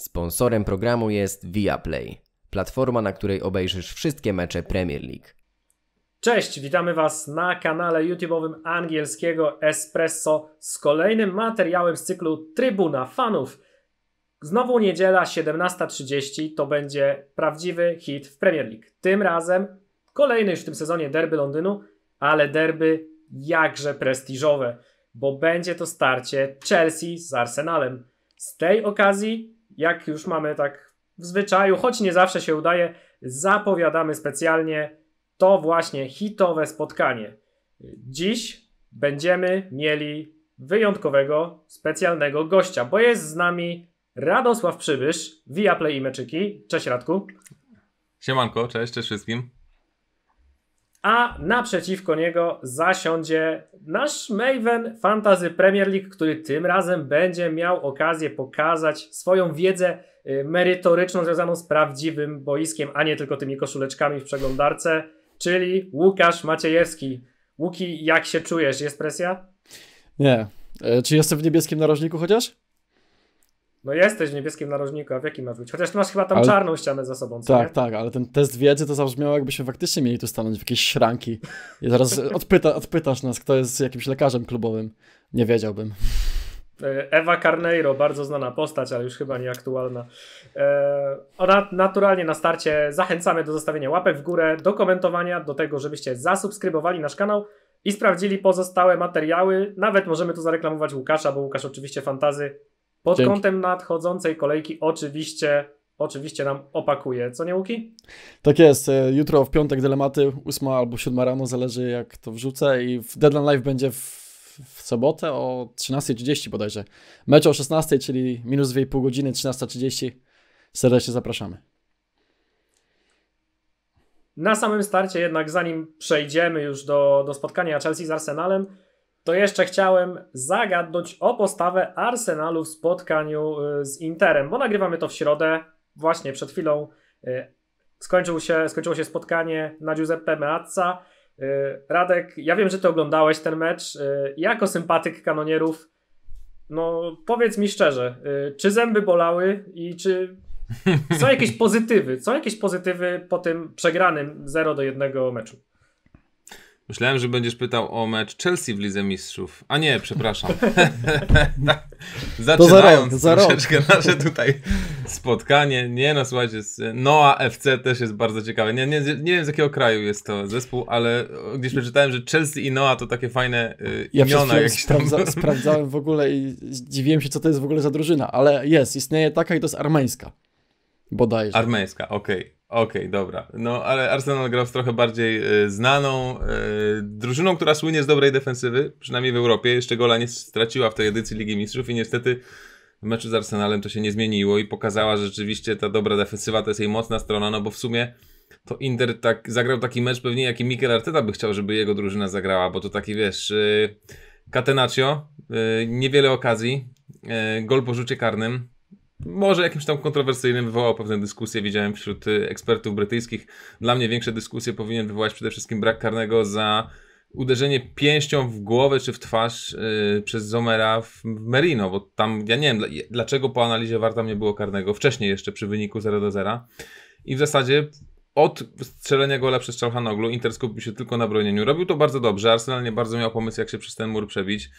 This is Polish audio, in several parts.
Sponsorem programu jest Viaplay, platforma, na której obejrzysz wszystkie mecze Premier League. Cześć, witamy Was na kanale YouTube'owym angielskiego Espresso z kolejnym materiałem z cyklu Trybuna Fanów. Znowu niedziela 17.30 to będzie prawdziwy hit w Premier League. Tym razem kolejny już w tym sezonie derby Londynu, ale derby jakże prestiżowe, bo będzie to starcie Chelsea z Arsenalem. Z tej okazji jak już mamy tak w zwyczaju, choć nie zawsze się udaje, zapowiadamy specjalnie to właśnie hitowe spotkanie. Dziś będziemy mieli wyjątkowego, specjalnego gościa, bo jest z nami Radosław Przybysz, Viaplay i Meczyki. Cześć Radku. Siemanko, cześć, cześć wszystkim a naprzeciwko niego zasiądzie nasz Maven Fantasy Premier League, który tym razem będzie miał okazję pokazać swoją wiedzę y, merytoryczną związaną z prawdziwym boiskiem, a nie tylko tymi koszuleczkami w przeglądarce, czyli Łukasz Maciejewski. Łuki, jak się czujesz? Jest presja? Nie. E, czy jestem w niebieskim narożniku chociaż? No jesteś w niebieskim narożniku, a w jakim masz być? Chociaż ty masz chyba tam ale... czarną ścianę za sobą, co Tak, nie? tak, ale ten test wiedzy to zabrzmiało jakbyśmy faktycznie mieli tu stanąć w jakieś szranki. I zaraz odpyta, odpytasz nas, kto jest jakimś lekarzem klubowym. Nie wiedziałbym. E, Ewa Carneiro, bardzo znana postać, ale już chyba nieaktualna. E, ona naturalnie na starcie zachęcamy do zostawienia łapek w górę, do komentowania, do tego, żebyście zasubskrybowali nasz kanał i sprawdzili pozostałe materiały. Nawet możemy tu zareklamować Łukasza, bo Łukasz oczywiście fantazy pod Dzięki. kątem nadchodzącej kolejki oczywiście oczywiście nam opakuje. Co nie, Łuki? Tak jest. E, jutro w piątek dylematy, 8 albo 7 rano, zależy jak to wrzucę i w Deadline Live będzie w, w sobotę o 13.30 bodajże. Mecz o 16, czyli minus 2,5 godziny, 13.30. Serdecznie zapraszamy. Na samym starcie jednak, zanim przejdziemy już do, do spotkania Chelsea z Arsenalem, to jeszcze chciałem zagadnąć o postawę Arsenalu w spotkaniu y, z Interem, bo nagrywamy to w środę, właśnie przed chwilą y, skończył się, skończyło się spotkanie na Giuseppe Meazza. Y, Radek, ja wiem, że ty oglądałeś ten mecz. Jako sympatyk kanonierów, no powiedz mi szczerze, czy zęby bolały i czy są jakieś pozytywy? Są jakieś pozytywy po tym przegranym 0 do 1 meczu? Myślałem, że będziesz pytał o mecz Chelsea w Lidze Mistrzów. A nie, przepraszam. Tak. Zaczynając to za rok, troszeczkę nasze tutaj spotkanie. Nie no, słuchajcie, Noa FC też jest bardzo ciekawe. Nie, nie, nie wiem z jakiego kraju jest to zespół, ale gdzieś przeczytałem, że Chelsea i Noa to takie fajne y, ja się jakieś sprawdza, sprawdzałem w ogóle i dziwiłem się, co to jest w ogóle za drużyna, ale jest, istnieje taka i to jest armeńska. Bodajże. Armeńska, okej. Okay. Okej, okay, dobra. No, ale Arsenal grał z trochę bardziej y, znaną y, drużyną, która słynie z dobrej defensywy, przynajmniej w Europie. Jeszcze gola nie straciła w tej edycji Ligi Mistrzów i niestety w meczu z Arsenalem to się nie zmieniło i pokazała, że rzeczywiście ta dobra defensywa to jest jej mocna strona, no bo w sumie to Inter tak zagrał taki mecz pewnie jaki Mikel Arteta by chciał, żeby jego drużyna zagrała, bo to taki wiesz, y, Catenaccio, y, niewiele okazji, y, gol po rzucie karnym, może jakimś tam kontrowersyjnym wywołał pewne dyskusje, widziałem wśród y, ekspertów brytyjskich. Dla mnie większe dyskusje powinien wywołać przede wszystkim brak karnego za uderzenie pięścią w głowę czy w twarz yy, przez Zomera w Merino, bo tam ja nie wiem dlaczego po analizie warta nie było karnego wcześniej jeszcze przy wyniku 0 do 0 i w zasadzie od strzelenia gola przez Czalhanoglu Inter skupił się tylko na bronieniu. Robił to bardzo dobrze, Arsenal nie bardzo miał pomysł jak się przez ten mur przebić.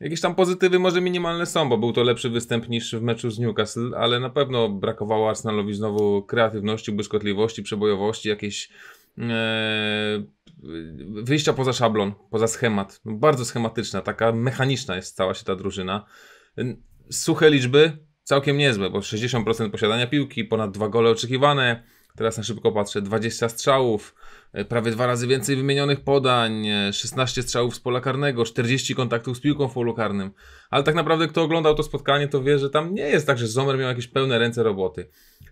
Jakieś tam pozytywy może minimalne są, bo był to lepszy występ niż w meczu z Newcastle, ale na pewno brakowało Arsenalowi znowu kreatywności, błyskotliwości, przebojowości, jakiejś e, wyjścia poza szablon, poza schemat. No, bardzo schematyczna, taka mechaniczna jest cała się ta drużyna. Suche liczby, całkiem niezłe, bo 60% posiadania piłki, ponad dwa gole oczekiwane, Teraz na szybko patrzę. 20 strzałów, e, prawie dwa razy więcej wymienionych podań, 16 e, strzałów z pola karnego, 40 kontaktów z piłką w polu karnym. Ale tak naprawdę kto oglądał to spotkanie, to wie, że tam nie jest tak, że Zomer miał jakieś pełne ręce roboty.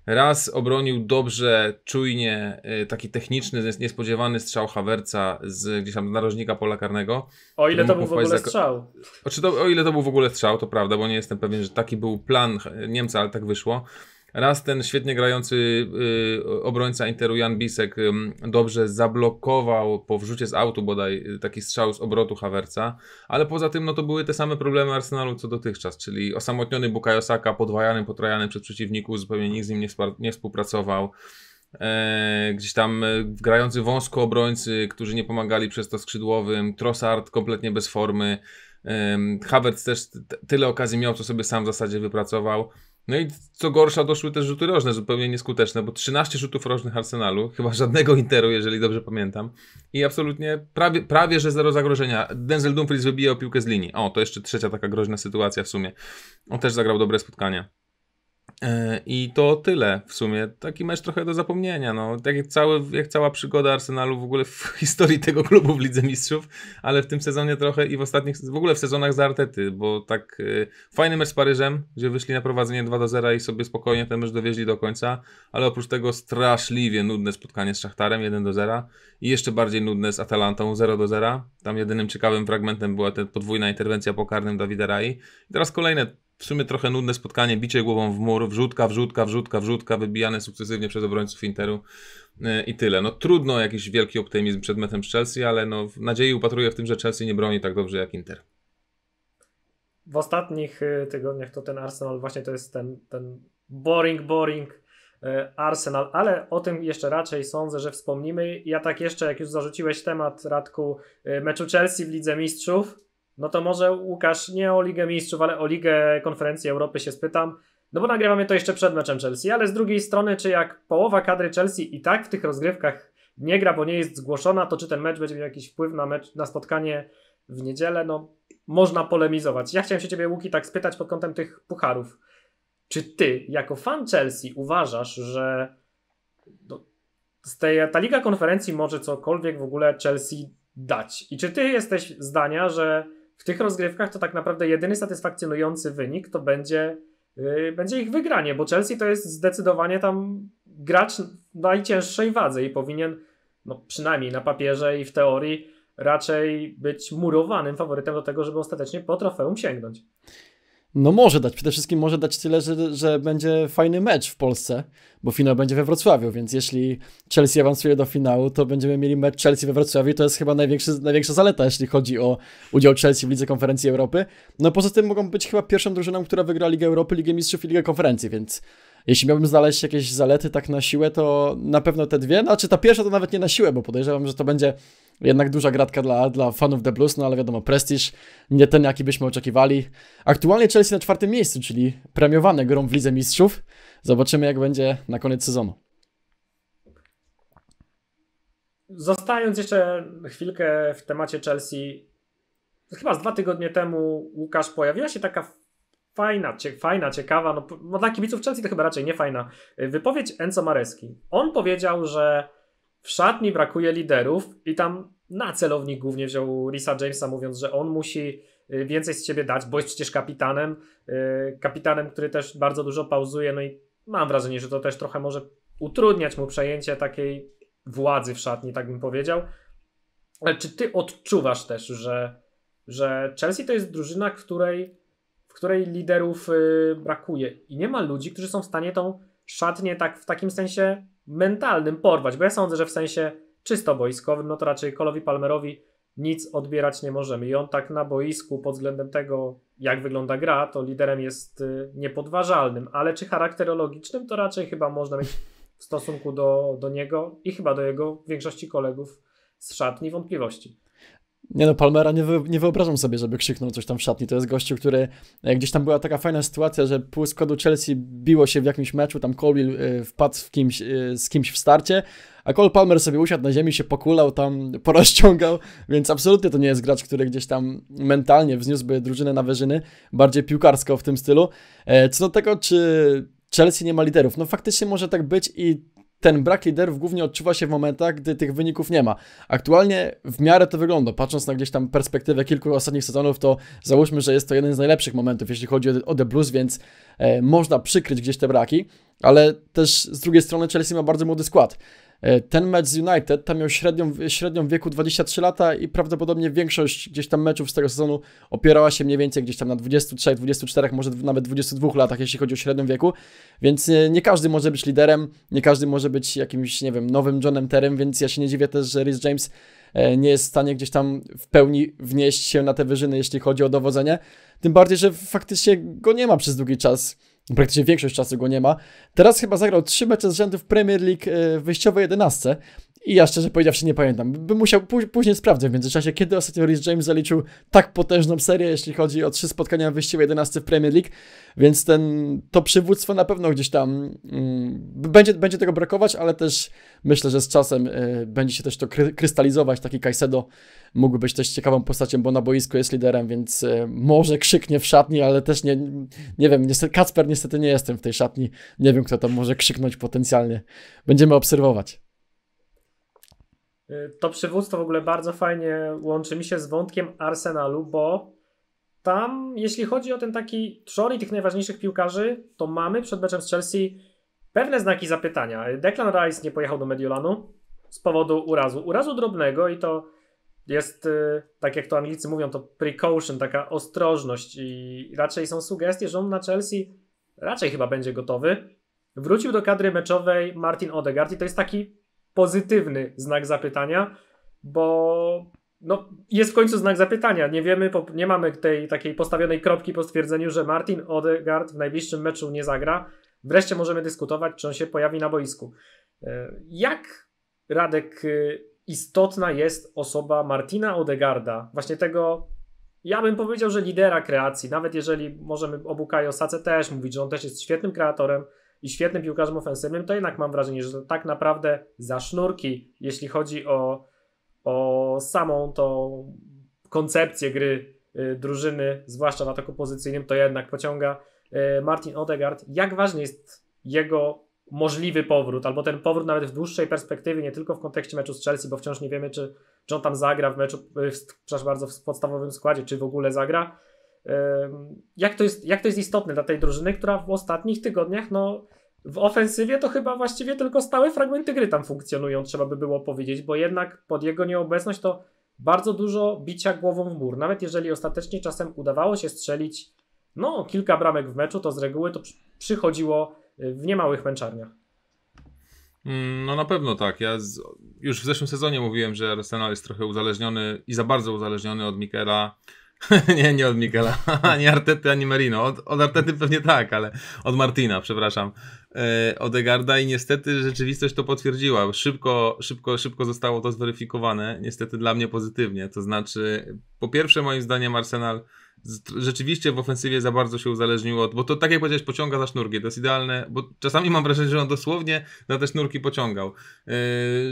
Raz obronił dobrze, czujnie, e, taki techniczny, niespodziewany strzał Hawerca z gdzieś tam narożnika pola karnego. O ile to był w ogóle strzał. O, znaczy, to, o ile to był w ogóle strzał, to prawda, bo nie jestem pewien, że taki był plan Niemca, ale tak wyszło. Raz ten świetnie grający y, obrońca Interu Jan Bisek y, dobrze zablokował po wrzucie z autu bodaj y, taki strzał z obrotu Hawerca, ale poza tym no to były te same problemy Arsenalu co dotychczas, czyli osamotniony Bukayo Saka, podwajany, potrajany przez przeciwników, zupełnie nikt z nim nie, nie współpracował. E, gdzieś tam y, grający wąsko obrońcy, którzy nie pomagali przez to skrzydłowym, Trossard kompletnie bez formy, e, Havertz też tyle okazji miał, co sobie sam w zasadzie wypracował. No i co gorsza, doszły też rzuty rożne, zupełnie nieskuteczne, bo 13 rzutów rożnych Arsenalu, chyba żadnego Interu, jeżeli dobrze pamiętam. I absolutnie prawie, prawie że zero zagrożenia. Denzel Dumfries wybijał piłkę z linii. O, to jeszcze trzecia taka groźna sytuacja w sumie. On też zagrał dobre spotkania. E, I to tyle w sumie. Taki mecz trochę do zapomnienia. No. Tak jak, cały, jak cała przygoda Arsenalu w ogóle w historii tego klubu w Lidze Mistrzów, ale w tym sezonie trochę i w ostatnich, w ogóle w sezonach z Artety, bo tak y, fajny mecz z Paryżem, gdzie wyszli na prowadzenie 2 do 0 i sobie spokojnie ten mecz dowieźli do końca, ale oprócz tego straszliwie nudne spotkanie z Szachtarem 1 do 0 i jeszcze bardziej nudne z Atalantą 0 do 0. Tam jedynym ciekawym fragmentem była ta podwójna interwencja po karnym Dawida Rai. I teraz kolejne w sumie trochę nudne spotkanie, bicie głową w mur, wrzutka, wrzutka, wrzutka, wrzutka, wybijane sukcesywnie przez obrońców Interu e, i tyle. No trudno jakiś wielki optymizm przed metem z Chelsea, ale no nadziei upatruję w tym, że Chelsea nie broni tak dobrze jak Inter. W ostatnich e, tygodniach to ten Arsenal właśnie to jest ten, ten boring, boring e, Arsenal, ale o tym jeszcze raczej sądzę, że wspomnimy. Ja tak jeszcze, jak już zarzuciłeś temat, Radku, meczu Chelsea w Lidze Mistrzów, no to może Łukasz, nie o Ligę Mistrzów, ale o Ligę Konferencji Europy się spytam. No bo nagrywamy to jeszcze przed meczem Chelsea, ale z drugiej strony, czy jak połowa kadry Chelsea i tak w tych rozgrywkach nie gra, bo nie jest zgłoszona, to czy ten mecz będzie miał jakiś wpływ na, mecz, na spotkanie w niedzielę? No, można polemizować. Ja chciałem się ciebie, Łuki, tak spytać pod kątem tych pucharów. Czy ty, jako fan Chelsea, uważasz, że do, no, tej, ta Liga Konferencji może cokolwiek w ogóle Chelsea dać? I czy ty jesteś zdania, że w tych rozgrywkach to tak naprawdę jedyny satysfakcjonujący wynik to będzie, yy, będzie ich wygranie, bo Chelsea to jest zdecydowanie tam gracz najcięższej wadze i powinien, no przynajmniej na papierze i w teorii, raczej być murowanym faworytem do tego, żeby ostatecznie po trofeum sięgnąć. No może dać, przede wszystkim może dać tyle, że, że będzie fajny mecz w Polsce, bo finał będzie we Wrocławiu, więc jeśli Chelsea awansuje do finału, to będziemy mieli mecz Chelsea we Wrocławiu i to jest chyba największa zaleta, jeśli chodzi o udział Chelsea w Lidze Konferencji Europy. No poza tym mogą być chyba pierwszą drużyną, która wygra Ligę Europy, Ligę Mistrzów i Ligę Konferencji, więc jeśli miałbym znaleźć jakieś zalety tak na siłę, to na pewno te dwie, znaczy ta pierwsza to nawet nie na siłę, bo podejrzewam, że to będzie jednak duża gratka dla, dla fanów The Blues, no ale wiadomo, prestiż nie ten, jaki byśmy oczekiwali. Aktualnie Chelsea na czwartym miejscu, czyli premiowane grą w Lidze Mistrzów. Zobaczymy, jak będzie na koniec sezonu. Zostając jeszcze chwilkę w temacie Chelsea, chyba z dwa tygodnie temu, Łukasz, pojawiła się taka fajna, cie, fajna ciekawa, no, no dla kibiców Chelsea to chyba raczej nie fajna, y, wypowiedź Enzo Mareski. On powiedział, że w szatni brakuje liderów i tam na celownik głównie wziął Risa Jamesa, mówiąc, że on musi y, więcej z ciebie dać, bo jest przecież kapitanem. Y, kapitanem, który też bardzo dużo pauzuje, no i mam wrażenie, że to też trochę może utrudniać mu przejęcie takiej władzy w szatni, tak bym powiedział. Ale czy ty odczuwasz też, że, że Chelsea to jest drużyna, której, w której liderów y, brakuje i nie ma ludzi, którzy są w stanie tą szatnię tak w takim sensie mentalnym porwać, bo ja sądzę, że w sensie czysto boiskowym, no to raczej Kolowi Palmerowi nic odbierać nie możemy. I on tak na boisku pod względem tego, jak wygląda gra, to liderem jest y, niepodważalnym, ale czy charakterologicznym, to raczej chyba można mieć w stosunku do, do niego i chyba do jego większości kolegów z szatni wątpliwości. Nie no, Palmera nie, wy, nie wyobrażam sobie, żeby krzyknął coś tam w szatni. To jest gościu, który... E, gdzieś tam była taka fajna sytuacja, że pół składu Chelsea biło się w jakimś meczu, tam Colville wpadł w kimś, e, z kimś w starcie, a Cole Palmer sobie usiadł na ziemi, się pokulał, tam porozciągał, więc absolutnie to nie jest gracz, który gdzieś tam mentalnie wzniósłby drużynę na wyżyny, bardziej piłkarsko w tym stylu. E, co do tego, czy Chelsea nie ma liderów, no faktycznie może tak być i ten brak liderów głównie odczuwa się w momentach, gdy tych wyników nie ma. Aktualnie w miarę to wygląda, patrząc na gdzieś tam perspektywę kilku ostatnich sezonów, to załóżmy, że jest to jeden z najlepszych momentów, jeśli chodzi o The Blues, więc e, można przykryć gdzieś te braki, ale też z drugiej strony Chelsea ma bardzo młody skład. E, ten mecz z United tam miał średnią, średnią wieku 23 lata i prawdopodobnie większość gdzieś tam meczów z tego sezonu opierała się mniej więcej gdzieś tam na 23, 24, może nawet 22 latach, jeśli chodzi o średnią wieku. Więc e, nie każdy może być liderem, nie każdy może być jakimś, nie wiem, nowym Johnem Terem, więc ja się nie dziwię też, że Rhys James e, nie jest w stanie gdzieś tam w pełni wnieść się na te wyżyny, jeśli chodzi o dowodzenie. Tym bardziej, że faktycznie go nie ma przez długi czas praktycznie większość czasu go nie ma. Teraz chyba zagrał trzy mecze z rzędu w Premier League e, w wyjściowej 11, i ja szczerze powiedziawszy nie pamiętam. Bym musiał później sprawdzić w międzyczasie, kiedy ostatnio Rhys James zaliczył tak potężną serię, jeśli chodzi o trzy spotkania w wyścigu 11 w Premier League, więc ten, to przywództwo na pewno gdzieś tam mm, będzie, będzie tego brakować, ale też myślę, że z czasem y, będzie się też to kry krystalizować. Taki Caicedo mógł być też ciekawą postacią, bo na boisku jest liderem, więc y, może krzyknie w szatni, ale też nie, nie wiem, niestety, Kacper niestety nie jestem w tej szatni, nie wiem kto tam może krzyknąć potencjalnie. Będziemy obserwować. Y, to przywództwo w ogóle bardzo fajnie łączy mi się z wątkiem Arsenalu, bo tam, jeśli chodzi o ten taki trzoli tych najważniejszych piłkarzy, to mamy przed meczem z Chelsea pewne znaki zapytania. Declan Rice nie pojechał do Mediolanu z powodu urazu. Urazu drobnego i to jest, y, tak jak to Anglicy mówią, to precaution, taka ostrożność i raczej są sugestie, że on na Chelsea raczej chyba będzie gotowy. Wrócił do kadry meczowej Martin Odegaard i to jest taki pozytywny znak zapytania, bo no, jest w końcu znak zapytania. Nie wiemy, nie mamy tej takiej postawionej kropki po stwierdzeniu, że Martin Odegaard w najbliższym meczu nie zagra. Wreszcie możemy dyskutować, czy on się pojawi na boisku. E, jak Radek y, istotna jest osoba Martina Odegarda, właśnie tego, ja bym powiedział, że lidera kreacji, nawet jeżeli możemy obu Kajosace też mówić, że on też jest świetnym kreatorem, i świetnym piłkarzem ofensywnym, to jednak mam wrażenie, że tak naprawdę za sznurki, jeśli chodzi o, o samą tą koncepcję gry y, drużyny, zwłaszcza w ataku pozycyjnym, to jednak pociąga y, Martin Odegaard. Jak ważny jest jego możliwy powrót, albo ten powrót nawet w dłuższej perspektywie, nie tylko w kontekście meczu z Chelsea, bo wciąż nie wiemy, czy, czy on tam zagra w meczu, przepraszam bardzo, w podstawowym składzie, czy w ogóle zagra, jak to, jest, jak to jest istotne dla tej drużyny, która w ostatnich tygodniach, no w ofensywie to chyba właściwie tylko stałe fragmenty gry tam funkcjonują, trzeba by było powiedzieć, bo jednak pod jego nieobecność to bardzo dużo bicia głową w mur. Nawet jeżeli ostatecznie czasem udawało się strzelić no, kilka bramek w meczu, to z reguły to przychodziło y, w niemałych męczarniach. Mm, no na pewno tak. Ja z, już w zeszłym sezonie mówiłem, że Arsenal jest trochę uzależniony i za bardzo uzależniony od Mikera nie, nie od Mikela, ani Artety, ani Merino. Od, od Artety pewnie tak, ale od Martina, przepraszam. Yy, e, Odegarda i niestety rzeczywistość to potwierdziła. Szybko, szybko, szybko zostało to zweryfikowane, niestety dla mnie pozytywnie. To znaczy, po pierwsze moim zdaniem Arsenal rzeczywiście w ofensywie za bardzo się uzależniło, od, bo to tak jak powiedziałeś, pociąga za sznurki, to jest idealne, bo czasami mam wrażenie, że on dosłownie za te sznurki pociągał, yy,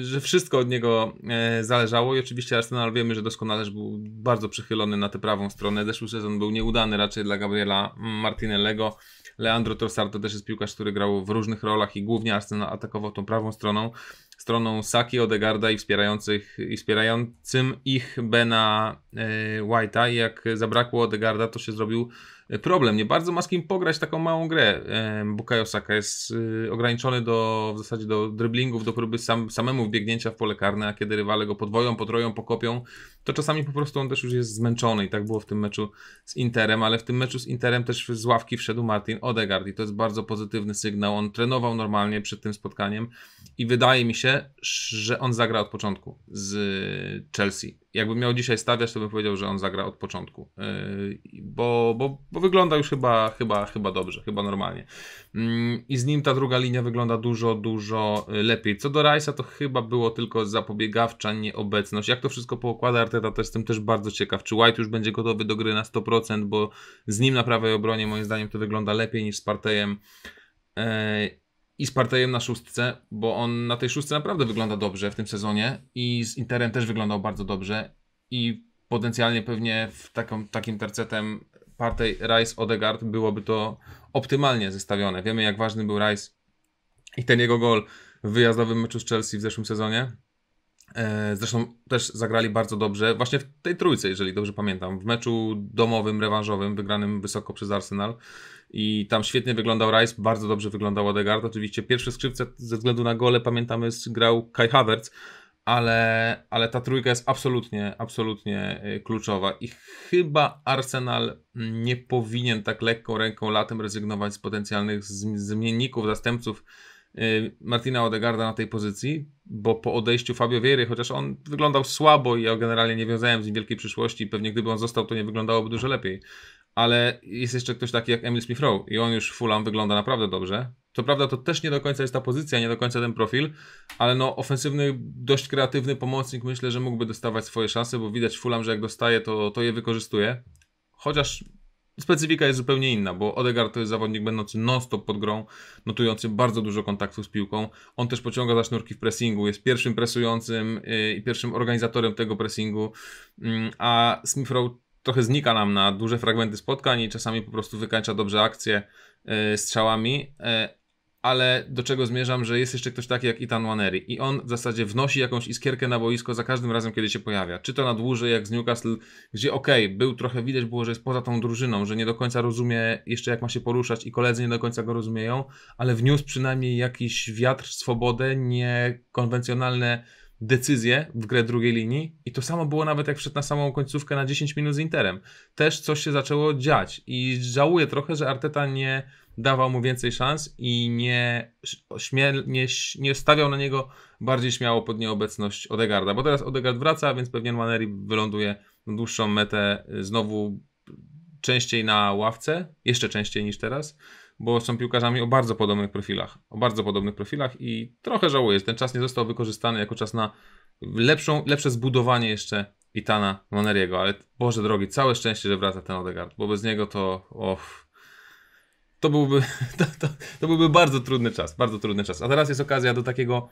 że wszystko od niego yy, zależało i oczywiście Arsenal wiemy, że doskonale był bardzo przychylony na tę prawą stronę, zeszły sezon był nieudany raczej dla Gabriela Martinellego, Leandro Trossard to też jest piłkarz, który grał w różnych rolach i głównie Arsenal atakował tą prawą stroną, stroną Saki Odegarda i, wspierających, i wspierającym ich Bena e, White'a i jak zabrakło Odegarda, to się zrobił e, problem. Nie bardzo ma z kim pograć taką małą grę. E, Bukayo Saka jest ograniczony do, w zasadzie do driblingów, do próby sam, samemu wbiegnięcia w pole karne, a kiedy rywale go podwoją, potroją, pokopią, to czasami po prostu on też już jest zmęczony i tak było w tym meczu z Interem, ale w tym meczu z Interem też z ławki wszedł Martin Odegaard i to jest bardzo pozytywny sygnał. On trenował normalnie przed tym spotkaniem i wydaje mi się, że on zagra od początku z Chelsea. Jakbym miał dzisiaj stawiać, to bym powiedział, że on zagra od początku, yy, bo, bo, bo wygląda już chyba, chyba, chyba dobrze, chyba normalnie. Mm, I z nim ta druga linia wygląda dużo, dużo yy, lepiej. Co do Rajsa, to chyba było tylko zapobiegawcza nieobecność. Jak to wszystko poukłada Arteta też jestem też bardzo ciekaw, czy White już będzie gotowy do gry na 100%, bo z nim na prawej obronie moim zdaniem to wygląda lepiej niż z Partejem e, i z Partejem na szóstce, bo on na tej szóstce naprawdę wygląda dobrze w tym sezonie i z Interem też wyglądał bardzo dobrze i potencjalnie pewnie w takim tercetem Partey, Rice, Odegaard byłoby to optymalnie zestawione. Wiemy jak ważny był Rice i ten jego gol w wyjazdowym meczu z Chelsea w zeszłym sezonie. E, zresztą też zagrali bardzo dobrze, właśnie w tej trójce, jeżeli dobrze pamiętam, w meczu domowym, rewanżowym, wygranym wysoko przez Arsenal. I tam świetnie wyglądał Rice, bardzo dobrze wyglądał Odegaard. Oczywiście pierwsze skrzypce ze względu na gole, pamiętamy, grał Kai Havertz, ale, ale ta trójka jest absolutnie, absolutnie e, kluczowa. I chyba Arsenal nie powinien tak lekką ręką latem rezygnować z potencjalnych zmienników, zastępców Y, Martina Odegarda na tej pozycji, bo po odejściu Fabio Wiery, chociaż on wyglądał słabo i ja generalnie nie wiązałem z nim wielkiej przyszłości, pewnie gdyby on został, to nie wyglądałoby dużo lepiej. Ale jest jeszcze ktoś taki jak Emil Smith Rowe i on już Fulham wygląda naprawdę dobrze. Co prawda to też nie do końca jest ta pozycja, nie do końca ten profil, ale no ofensywny, dość kreatywny pomocnik myślę, że mógłby dostawać swoje szanse, bo widać Fulham, że jak dostaje, to, to je wykorzystuje. Chociaż specyfika jest zupełnie inna, bo Odegaard to jest zawodnik będący non-stop pod grą, notujący bardzo dużo kontaktów z piłką. On też pociąga za sznurki w pressingu, jest pierwszym presującym y, i pierwszym organizatorem tego pressingu, mm, a Smith Rowe trochę znika nam na duże fragmenty spotkań i czasami po prostu wykańcza dobrze akcje y, strzałami, y, ale do czego zmierzam, że jest jeszcze ktoś taki jak Itan Wanery i on w zasadzie wnosi jakąś iskierkę na boisko za każdym razem, kiedy się pojawia. Czy to na dłużej jak z Newcastle, gdzie okej, okay, był trochę widać było, że jest poza tą drużyną, że nie do końca rozumie jeszcze jak ma się poruszać i koledzy nie do końca go rozumieją, ale wniósł przynajmniej jakiś wiatr, swobodę, niekonwencjonalne decyzję w grę drugiej linii i to samo było nawet jak wszedł na samą końcówkę na 10 minut z Interem. Też coś się zaczęło dziać i żałuję trochę, że Arteta nie dawał mu więcej szans i nie, śmie, nie, nie stawiał na niego bardziej śmiało pod nieobecność Odegarda, bo teraz Odegard wraca, więc pewnie Maneri wyląduje na dłuższą metę znowu częściej na ławce, jeszcze częściej niż teraz bo są piłkarzami o bardzo podobnych profilach. O bardzo podobnych profilach i trochę żałuję, że ten czas nie został wykorzystany jako czas na lepszą, lepsze zbudowanie jeszcze Itana Maneriego, ale Boże drogi, całe szczęście, że wraca ten Odegaard, bo bez niego to... Oh, to byłby, to, to, to, byłby bardzo trudny czas, bardzo trudny czas. A teraz jest okazja do takiego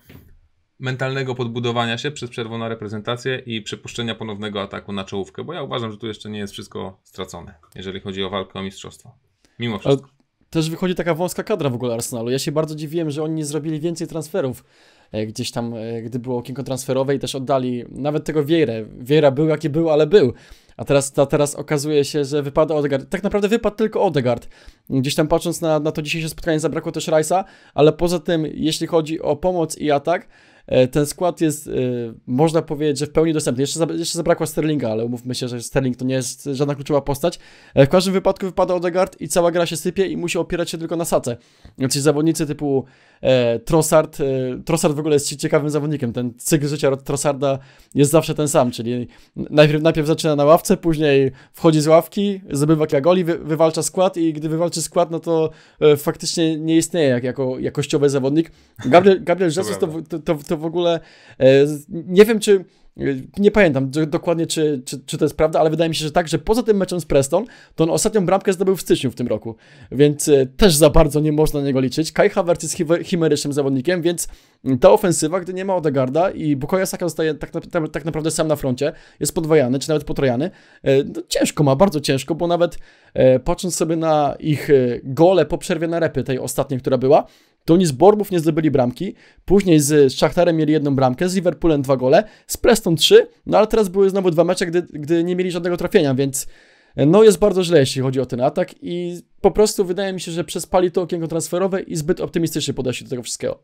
mentalnego podbudowania się przez przerwę na reprezentację i przypuszczenia ponownego ataku na czołówkę, bo ja uważam, że tu jeszcze nie jest wszystko stracone, jeżeli chodzi o walkę o mistrzostwo. Mimo wszystko też wychodzi taka wąska kadra w ogóle Arsenalu. Ja się bardzo dziwiłem, że oni nie zrobili więcej transferów e, gdzieś tam, e, gdy było okienko transferowe i też oddali nawet tego Wierę. Wiera był jaki był, ale był. A teraz, ta, teraz okazuje się, że wypada Odegard. Tak naprawdę wypadł tylko Odegard. Gdzieś tam patrząc na, na to dzisiejsze spotkanie zabrakło też Rajsa, ale poza tym, jeśli chodzi o pomoc i atak, E, ten skład jest, e, można powiedzieć, że w pełni dostępny. Jeszcze, jeszcze zabrakło Sterlinga, ale umówmy się, że Sterling to nie jest żadna kluczowa postać. E, w każdym wypadku wypada Odegaard i cała gra się sypie i musi opierać się tylko na sace. Czyli zawodnicy typu Trossard, Trossard w ogóle jest ciekawym zawodnikiem. Ten cykl życia Trossarda jest zawsze ten sam, czyli najpierw, najpierw zaczyna na ławce, później wchodzi z ławki, zdobywa kilka goli, wy, wywalcza skład i gdy wywalczy skład, no to faktycznie nie istnieje jak, jako jakościowy zawodnik. Gabriel, Gabriel Jesus to, to, to, to w ogóle e, nie wiem, czy e, nie pamiętam dokładnie, czy, czy, czy, to jest prawda, ale wydaje mi się, że tak, że poza tym meczem z Preston, to on ostatnią bramkę zdobył w styczniu w tym roku, więc e, też za bardzo nie można na niego liczyć. Kai Havertz jest chimerycznym zawodnikiem, więc ta ofensywa, gdy nie ma Odegarda i Bukoja Saka zostaje tak, tak, naprawdę sam na froncie, jest podwajany, czy nawet potrojany, no ciężko ma, bardzo ciężko, bo nawet patrząc sobie na ich gole po przerwie na repy, tej ostatniej, która była, to oni z Borbów nie zdobyli bramki, później z Szachtarem mieli jedną bramkę, z Liverpoolem dwa gole, z Preston trzy, no ale teraz były znowu dwa mecze, gdy, gdy nie mieli żadnego trafienia, więc e, no jest bardzo źle, jeśli chodzi o ten atak i po prostu wydaje mi się, że przespali to okienko transferowe i zbyt optymistycznie podeszli do tego wszystkiego.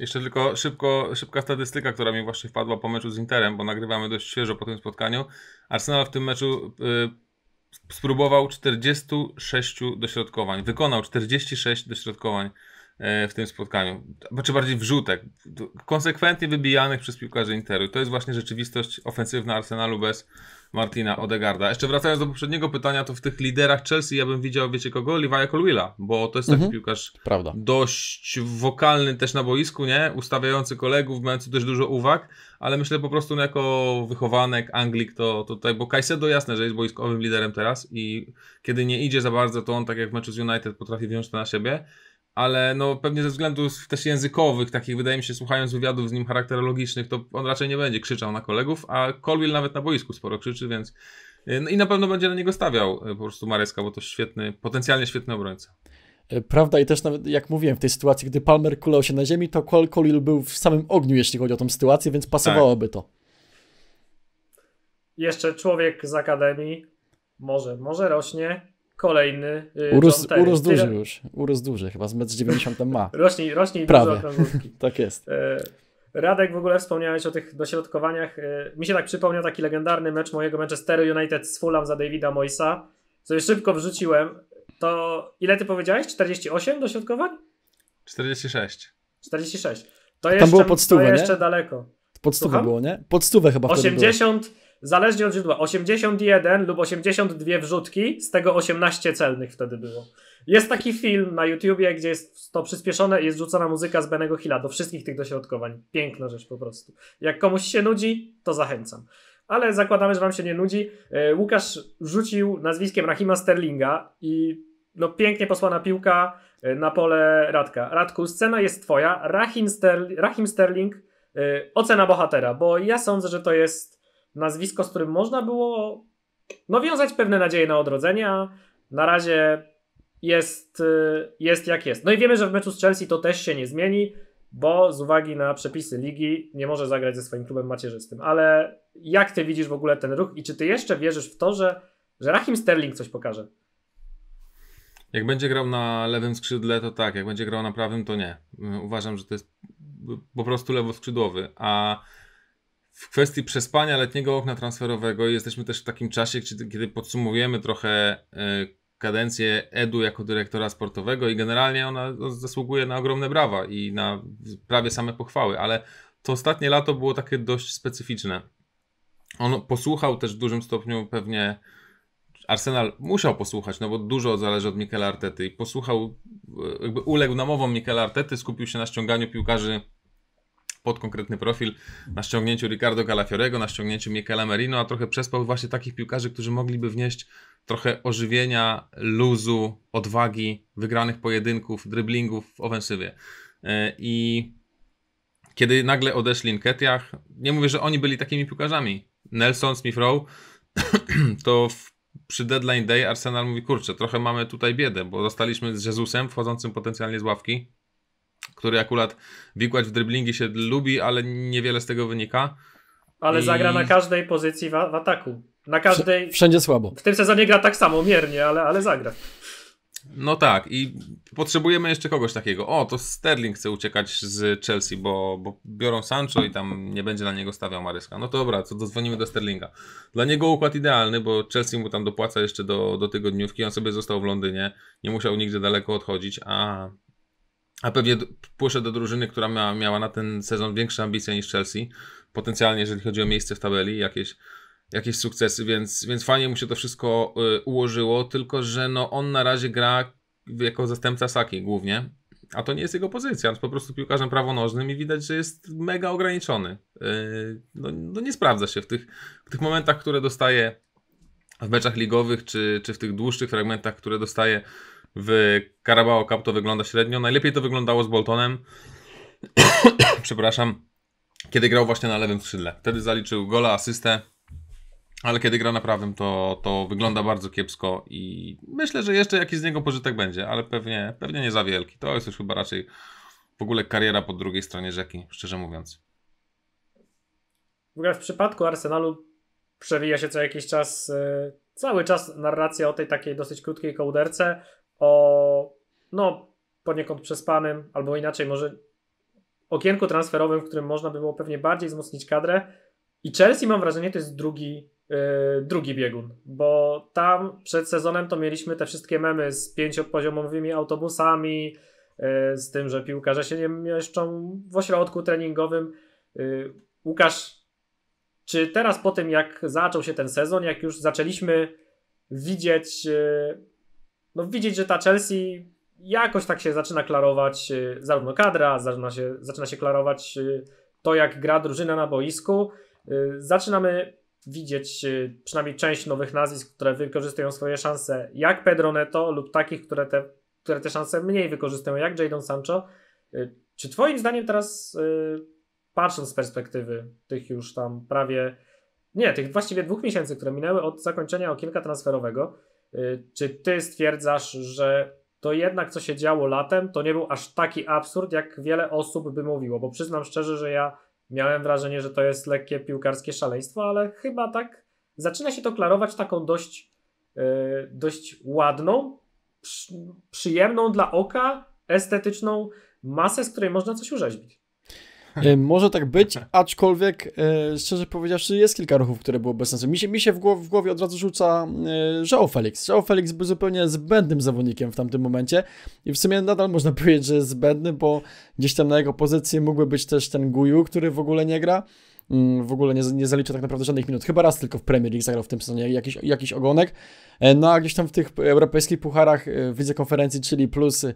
Jeszcze tylko szybko, szybka statystyka, która mi właśnie wpadła po meczu z Interem, bo nagrywamy dość świeżo po tym spotkaniu. Arsenal w tym meczu y, spróbował 46 dośrodkowań, wykonał 46 dośrodkowań. E, w tym spotkaniu, czy znaczy bardziej wrzutek, konsekwentnie wybijanych przez piłkarzy Interu. To jest właśnie rzeczywistość ofensywna Arsenalu bez Martina Odegarda. Jeszcze wracając do poprzedniego pytania, to w tych liderach Chelsea ja bym widział, wiecie kogo? Levi'a Colwilla, bo to jest taki mhm. piłkarz Prawda. dość wokalny też na boisku, nie? Ustawiający kolegów, mający też dużo uwag, ale myślę po prostu no, jako wychowanek, Anglik to, to tutaj, bo Kajsedo jasne, że jest boiskowym liderem teraz i kiedy nie idzie za bardzo, to on tak jak w meczu z United potrafi wziąć to na siebie, ale no pewnie ze względów też językowych, takich wydaje mi się, słuchając wywiadów z nim charakterologicznych, to on raczej nie będzie krzyczał na kolegów, a Colville nawet na boisku sporo krzyczy, więc y, no i na pewno będzie na niego stawiał y, po prostu Mareska, bo to świetny, potencjalnie świetny obrońca. Y, prawda, i też nawet jak mówiłem, w tej sytuacji, gdy Palmer kulał się na ziemi, to Col Colil był w samym ogniu, jeśli chodzi o tą sytuację, więc pasowałoby tak. to. Jeszcze człowiek z akademii, może, może rośnie, kolejny. Y, urósł, urósł duży już, urósł duży, chyba z 1,90 ma. rośnie, rośnie Prawie. tak jest. E, Radek, w ogóle wspomniałeś o tych dośrodkowaniach. E, mi się tak przypomniał taki legendarny mecz mojego Manchester United z Fulham za Davida Moisa. Sobie szybko wrzuciłem. To ile ty powiedziałeś? 48 dośrodkowań? 46. 46. To Tam jeszcze, było pod stówę, to jeszcze nie? daleko. Pod stówę Słucham? było, nie? Pod stówę chyba 80, wtedy było zależnie od źródła, 81 lub 82 wrzutki, z tego 18 celnych wtedy było. Jest taki film na YouTubie, gdzie jest to przyspieszone i jest rzucona muzyka z Benego Hilla do wszystkich tych dośrodkowań. Piękna rzecz po prostu. Jak komuś się nudzi, to zachęcam. Ale zakładamy, że wam się nie nudzi. E, Łukasz rzucił nazwiskiem Rahima Sterlinga i no pięknie posłana piłka e, na pole Radka. Radku, scena jest twoja. Rahim, Rahim Sterling e, ocena bohatera, bo ja sądzę, że to jest nazwisko, z którym można było no, wiązać pewne nadzieje na odrodzenie, a na razie jest, y, jest jak jest. No i wiemy, że w meczu z Chelsea to też się nie zmieni, bo z uwagi na przepisy ligi nie może zagrać ze swoim klubem macierzystym. Ale jak ty widzisz w ogóle ten ruch i czy ty jeszcze wierzysz w to, że, że Rahim Sterling coś pokaże? Jak będzie grał na lewym skrzydle, to tak. Jak będzie grał na prawym, to nie. Uważam, że to jest po prostu lewoskrzydłowy, a w kwestii przespania letniego okna transferowego jesteśmy też w takim czasie, kiedy podsumowujemy trochę e, kadencję Edu jako dyrektora sportowego i generalnie ona no, zasługuje na ogromne brawa i na prawie same pochwały, ale to ostatnie lato było takie dość specyficzne. On posłuchał też w dużym stopniu pewnie Arsenal musiał posłuchać, no bo dużo zależy od Mikela Artety i posłuchał, e, jakby uległ namowom Mikela Artety, skupił się na ściąganiu piłkarzy pod konkretny profil na ściągnięciu Ricardo Calafiorego, na ściągnięciu Michela Merino, a trochę przespał właśnie takich piłkarzy, którzy mogliby wnieść trochę ożywienia, luzu, odwagi, wygranych pojedynków, driblingów w ofensywie. E, I kiedy nagle odeszli Nketiah, nie mówię, że oni byli takimi piłkarzami. Nelson, Smith Rowe, to w, przy deadline day Arsenal mówi, kurczę, trochę mamy tutaj biedę, bo dostaliśmy z Jezusem wchodzącym potencjalnie z ławki, który akurat wikłać w driblingi się lubi, ale niewiele z tego wynika. Ale I... zagra na każdej pozycji w, w, ataku. Na każdej. Wszędzie słabo. W tym sezonie gra tak samo, miernie, ale, ale zagra. No tak, i potrzebujemy jeszcze kogoś takiego. O, to Sterling chce uciekać z Chelsea, bo, bo biorą Sancho i tam nie będzie na niego stawiał Maryska. No to dobra, to dodzwonimy do Sterlinga. Dla niego układ idealny, bo Chelsea mu tam dopłaca jeszcze do, do tygodniówki. On sobie został w Londynie, nie musiał nigdzie daleko odchodzić, a a pewnie poszedł do drużyny, która miała, miała na ten sezon większe ambicje niż Chelsea. Potencjalnie, jeżeli chodzi o miejsce w tabeli, jakieś, jakieś sukcesy, więc, więc fajnie mu się to wszystko y, ułożyło, tylko że no, on na razie gra jako zastępca Saki głównie, a to nie jest jego pozycja. On jest po prostu piłkarzem prawonożnym i widać, że jest mega ograniczony. Yy, no, no, nie sprawdza się w tych, w tych momentach, które dostaje w meczach ligowych, czy, czy w tych dłuższych fragmentach, które dostaje w Carabao Cup to wygląda średnio. Najlepiej to wyglądało z Boltonem. Przepraszam. Kiedy grał właśnie na lewym skrzydle. Wtedy zaliczył gola, asystę. Ale kiedy gra na prawym, to, to wygląda bardzo kiepsko i myślę, że jeszcze jakiś z niego pożytek będzie, ale pewnie, pewnie nie za wielki. To jest już chyba raczej w ogóle kariera po drugiej stronie rzeki, szczerze mówiąc. W ogóle w przypadku Arsenalu przewija się co jakiś czas, yy, cały czas narracja o tej takiej dosyć krótkiej kołderce, o no, poniekąd przespanym, albo inaczej, może okienku transferowym, w którym można by było pewnie bardziej wzmocnić kadrę. I Chelsea, mam wrażenie, to jest drugi, yy, drugi biegun, bo tam przed sezonem to mieliśmy te wszystkie memy z pięciopoziomowymi autobusami, yy, z tym, że piłkarze się nie mieszczą w ośrodku treningowym. Yy, Łukasz, czy teraz po tym, jak zaczął się ten sezon, jak już zaczęliśmy widzieć y, no widzieć, że ta Chelsea jakoś tak się zaczyna klarować y, zarówno kadra, zaczyna się, zaczyna się klarować y, to, jak gra drużyna na boisku. Y, zaczynamy widzieć przynajmniej część nowych nazwisk, które wykorzystują swoje szanse, jak Pedro Neto lub takich, które te, które te szanse mniej wykorzystują, jak Jadon Sancho. Czy twoim zdaniem teraz, patrząc z perspektywy tych już tam prawie, nie, tych właściwie dwóch miesięcy, które minęły od zakończenia okienka transferowego, Y, czy ty stwierdzasz, że to jednak co się działo latem, to nie był aż taki absurd, jak wiele osób by mówiło? Bo przyznam szczerze, że ja miałem wrażenie, że to jest lekkie piłkarskie szaleństwo, ale chyba tak zaczyna się to klarować taką dość, yy, dość ładną, przy, przyjemną dla oka, estetyczną masę, z której można coś urzeźbić. E, może tak być, aczkolwiek e, szczerze powiedziawszy jest kilka ruchów, które było bez sensu. Mi się, mi się w, głow, w głowie od razu rzuca e, João Felix. João Felix był zupełnie zbędnym zawodnikiem w tamtym momencie i w sumie nadal można powiedzieć, że jest zbędny, bo gdzieś tam na jego pozycji mógłby być też ten Guju, który w ogóle nie gra. Mm, w ogóle nie, nie zaliczył tak naprawdę żadnych minut. Chyba raz tylko w Premier League zagrał w tym sezonie jakiś, jakiś ogonek. E, no a gdzieś tam w tych europejskich pucharach e, widzę konferencji, czyli plus e,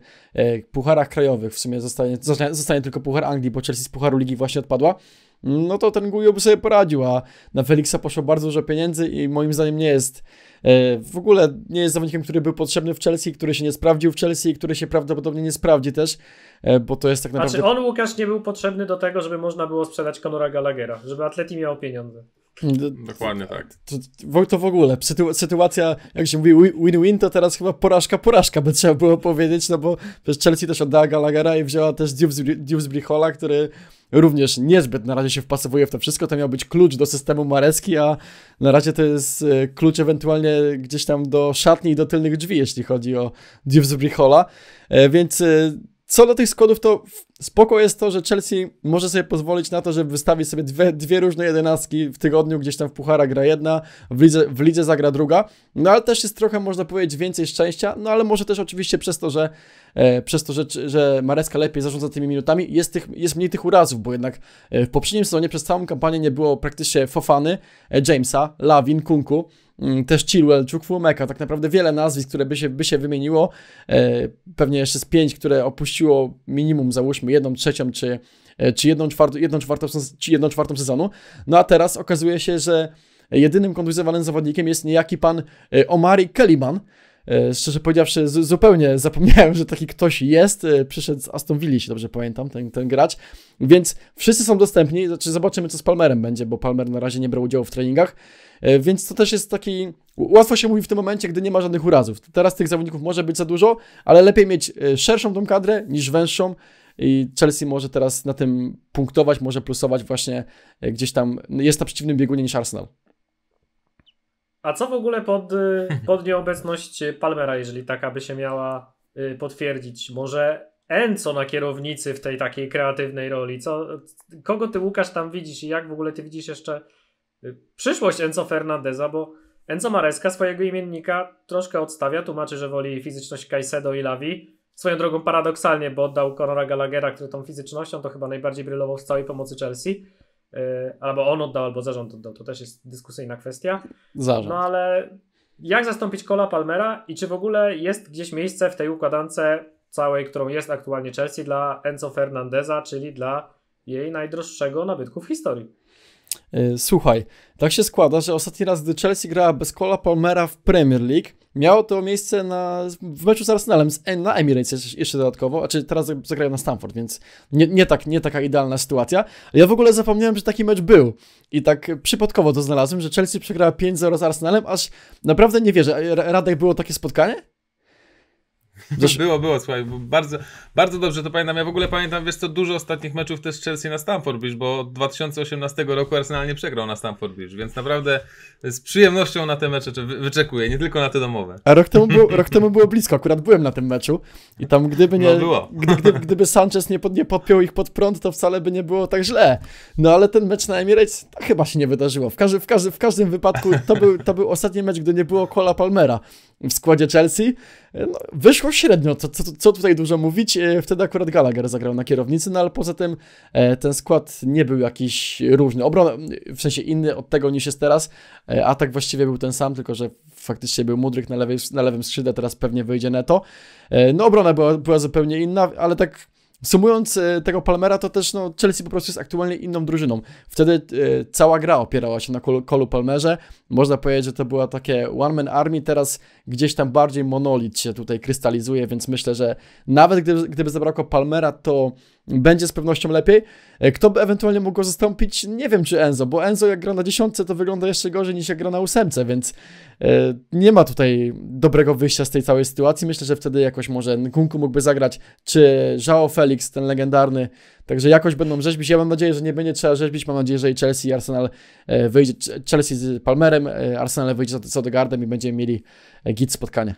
pucharach krajowych w sumie zostanie, zostanie, zostanie tylko puchar Anglii, bo Chelsea z pucharu ligi właśnie odpadła no to ten Gujo by sobie poradził, a na Feliksa poszło bardzo dużo pieniędzy i moim zdaniem nie jest e, w ogóle nie jest zawodnikiem, który był potrzebny w Chelsea, który się nie sprawdził w Chelsea i który się prawdopodobnie nie sprawdzi też, e, bo to jest tak znaczy, naprawdę... Znaczy on, Łukasz, nie był potrzebny do tego, żeby można było sprzedać Konora Gallaghera, żeby Atleti miał pieniądze. Dokładnie tak. To, to w ogóle, sytuacja, jak się mówi win-win, to teraz chyba porażka, porażka by trzeba było powiedzieć, no bo przecież Chelsea też oddała Gallaghera i wzięła też Dubes Hola, który również niezbyt na razie się wpasowuje w to wszystko. To miał być klucz do systemu Mareski, a na razie to jest e, klucz ewentualnie gdzieś tam do szatni i do tylnych drzwi, jeśli chodzi o Dewsbury Halla. E, więc e, co do tych składów, to spoko jest to, że Chelsea może sobie pozwolić na to, żeby wystawić sobie dwie, dwie różne jedenastki w tygodniu, gdzieś tam w puchara gra jedna, w lidze, w lidze zagra druga, no ale też jest trochę, można powiedzieć, więcej szczęścia, no ale może też oczywiście przez to, że, e, przez to, że, że Mareska lepiej zarządza tymi minutami, jest, tych, jest mniej tych urazów, bo jednak e, w poprzednim sezonie przez całą kampanię nie było praktycznie Fofany, e, Jamesa, Lawin, Kunku, Mm, też Chilwell, Chukwumeka, tak naprawdę wiele nazwisk, które by się, by się wymieniło, e, pewnie jeszcze z pięć, które opuściło minimum, załóżmy jedną trzecią, czy, e, czy jedną, czwartą, jedną, czwartą, czy jedną czwartą sezonu, no a teraz okazuje się, że jedynym kontuzjowanym zawodnikiem jest niejaki pan e, Omari Kellyman, E, szczerze powiedziawszy, zupełnie zapomniałem, że taki ktoś jest. E, przyszedł z Aston Villa, jeśli dobrze pamiętam, ten, ten gracz. Więc wszyscy są dostępni. Znaczy, zobaczymy, co z Palmerem będzie, bo Palmer na razie nie brał udziału w treningach. E, więc to też jest taki. Łatwo się mówi w tym momencie, gdy nie ma żadnych urazów. Teraz tych zawodników może być za dużo, ale lepiej mieć szerszą tą kadrę niż węższą. I Chelsea może teraz na tym punktować, może plusować właśnie gdzieś tam. Jest na przeciwnym biegunie niż Arsenal. A co w ogóle pod, y, pod nieobecność Palmera, jeżeli taka by się miała y, potwierdzić? Może Enzo na kierownicy w tej takiej kreatywnej roli? Co, kogo ty, Łukasz, tam widzisz i jak w ogóle ty widzisz jeszcze y, przyszłość Enzo Fernandeza? Bo Enzo Mareska swojego imiennika troszkę odstawia, tłumaczy, że woli fizyczność Caicedo i Lavi. Swoją drogą paradoksalnie, bo oddał Conora Gallaghera, który tą fizycznością to chyba najbardziej brylował z całej pomocy Chelsea. E, albo on oddał, albo zarząd oddał. To też jest dyskusyjna kwestia. Zarząd. No ale jak zastąpić Cola Palmera i czy w ogóle jest gdzieś miejsce w tej układance całej, którą jest aktualnie Chelsea dla Enzo Fernandeza, czyli dla jej najdroższego nabytku w historii? E, słuchaj, tak się składa, że ostatni raz, gdy Chelsea grała bez Cola Palmera w Premier League, Miało to miejsce na, w meczu z Arsenalem, na Emirates jeszcze dodatkowo, a czy teraz zagrają na Stanford, więc nie, nie, tak, nie taka idealna sytuacja. Ja w ogóle zapomniałem, że taki mecz był i tak przypadkowo to znalazłem, że Chelsea przegrała 5-0 z Arsenalem, aż naprawdę nie wierzę. Radek, było takie spotkanie? Zresztą... Było, było, słuchaj, bardzo, bardzo dobrze to pamiętam. Ja w ogóle pamiętam, wiesz co, dużo ostatnich meczów też Chelsea na Stamford Bridge, bo od 2018 roku Arsenal nie przegrał na Stamford Bridge, więc naprawdę z przyjemnością na te mecze wyczekuję, nie tylko na te domowe. A rok temu, było, rok temu było blisko, akurat byłem na tym meczu i tam gdyby nie, no gdy, gdy, gdyby Sanchez nie, pod, nie podpiął ich pod prąd, to wcale by nie było tak źle. No ale ten mecz na Emirates chyba się nie wydarzyło. W, każdy, w, każdy, w każdym wypadku to był, to był ostatni mecz, gdy nie było Kola Palmera w składzie Chelsea. E, no, wyszło średnio, co, co, co, tutaj dużo mówić. E, wtedy akurat Gallagher zagrał na kierownicy, no ale poza tym e, ten skład nie był jakiś różny. Obrona, w sensie inny od tego niż jest teraz. Atak właściwie był ten sam, tylko że faktycznie był Mudryk na, lewej, na lewym skrzydle, teraz pewnie wyjdzie Neto. No obrona była, była zupełnie inna, ale tak Sumując tego Palmera, to też no, Chelsea po prostu jest aktualnie inną drużyną. Wtedy e, cała gra opierała się na kolu, kolu Palmerze. Można powiedzieć, że to była takie one-man army. Teraz gdzieś tam bardziej monolit się tutaj krystalizuje, więc myślę, że nawet gdyby, gdyby zabrakło Palmera, to będzie z pewnością lepiej. E, kto by ewentualnie mógł go zastąpić? Nie wiem, czy Enzo, bo Enzo jak gra na dziesiątce, to wygląda jeszcze gorzej niż jak gra na ósemce, więc e, nie ma tutaj dobrego wyjścia z tej całej sytuacji. Myślę, że wtedy jakoś może Nkunku mógłby zagrać, czy Jao Felix, ten legendarny, Także jakoś będą rzeźbić. Ja mam nadzieję, że nie będzie trzeba rzeźbić. Mam nadzieję, że i Chelsea i Arsenal e, wyjdzie. Chelsea z Palmerem, Arsenal wyjdzie z Sodegardem i będziemy mieli git spotkanie.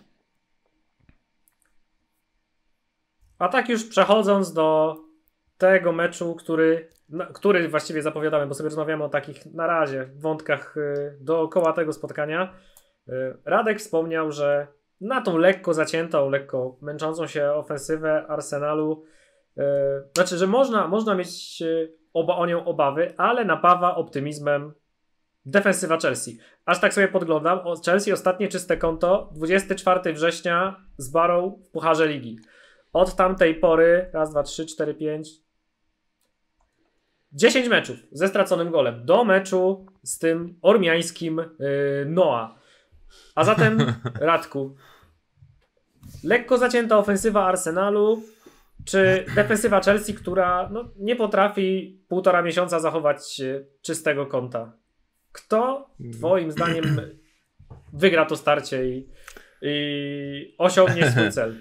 A tak już przechodząc do tego meczu, który, który właściwie zapowiadamy, bo sobie rozmawiamy o takich na razie wątkach y, dookoła tego spotkania. Y, Radek wspomniał, że na tą lekko zaciętą, lekko męczącą się ofensywę Arsenalu, y, znaczy, że można, można mieć oba, o nią obawy, ale napawa optymizmem Defensywa Chelsea. Aż tak sobie podglądam. Chelsea ostatnie czyste konto 24 września z Barą w Pucharze Ligi. Od tamtej pory raz, dwa, trzy, cztery, pięć. 10 meczów ze straconym golem do meczu z tym ormiańskim yy, Noa. A zatem Radku, lekko zacięta ofensywa Arsenalu, czy defensywa Chelsea, która no, nie potrafi półtora miesiąca zachować czystego konta? Kto mm. twoim zdaniem wygra to starcie i, i osiągnie swój cel?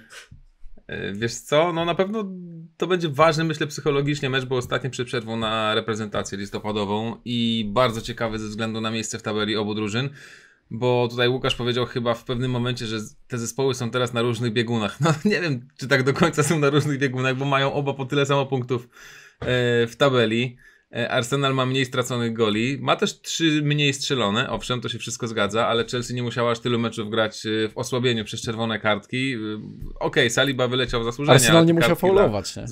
E, wiesz co, no na pewno to będzie ważny, myślę, psychologicznie mecz, bo ostatnio przed przerwą na reprezentację listopadową i bardzo ciekawy ze względu na miejsce w tabeli obu drużyn, bo tutaj Łukasz powiedział chyba w pewnym momencie, że te zespoły są teraz na różnych biegunach. No nie wiem, czy tak do końca są na różnych biegunach, bo mają oba po tyle samo punktów e, w tabeli. E, Arsenal ma mniej straconych goli, ma też trzy mniej strzelone, owszem, to się wszystko zgadza, ale Chelsea nie musiała aż tylu meczów grać e, w osłabieniu przez czerwone kartki. E, okej, okay, Saliba wyleciał zasłużenie. Arsenal nie musiał faulować, nie?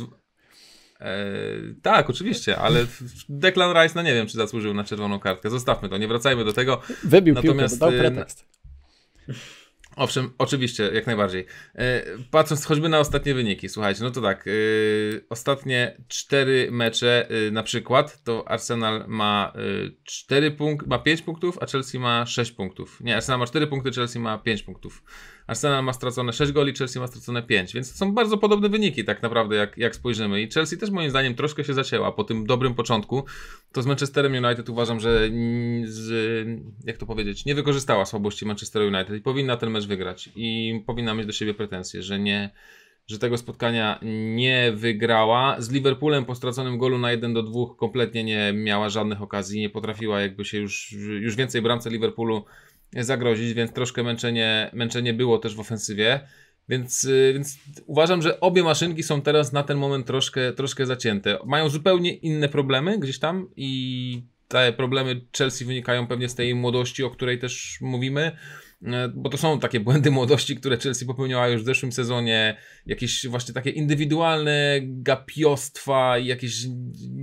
tak, oczywiście, ale Declan Rice, no nie wiem, czy zasłużył na czerwoną kartkę. Zostawmy to, nie wracajmy do tego. Wybił Natomiast, piłkę, dał pretekst. Owszem, oczywiście, jak najbardziej. E, patrząc choćby na ostatnie wyniki, słuchajcie, no to tak, e, ostatnie cztery mecze e, na przykład, to Arsenal ma, 4 punk- ma 5 punktów, a Chelsea ma 6 punktów. Nie, Arsenal ma 4 punkty, Chelsea ma 5 punktów. Arsenal ma stracone 6 goli, Chelsea ma stracone 5, więc to są bardzo podobne wyniki tak naprawdę, jak, jak spojrzymy. I Chelsea też moim zdaniem troszkę się zacięła po tym dobrym początku. To z Manchesterem United uważam, że z, jak to powiedzieć, nie wykorzystała słabości Manchester United i powinna ten mecz wygrać. I powinna mieć do siebie pretensje, że nie że tego spotkania nie wygrała. Z Liverpoolem po straconym golu na 1 do 2 kompletnie nie miała żadnych okazji, nie potrafiła jakby się już, już więcej bramce Liverpoolu zagrozić, więc troszkę męczenie, męczenie było też w ofensywie. Więc, y, więc uważam, że obie maszynki są teraz na ten moment troszkę, troszkę zacięte. Mają zupełnie inne problemy gdzieś tam i te problemy Chelsea wynikają pewnie z tej młodości, o której też mówimy, e, bo to są takie błędy młodości, które Chelsea popełniała już w zeszłym sezonie, jakieś właśnie takie indywidualne gapiostwa, jakieś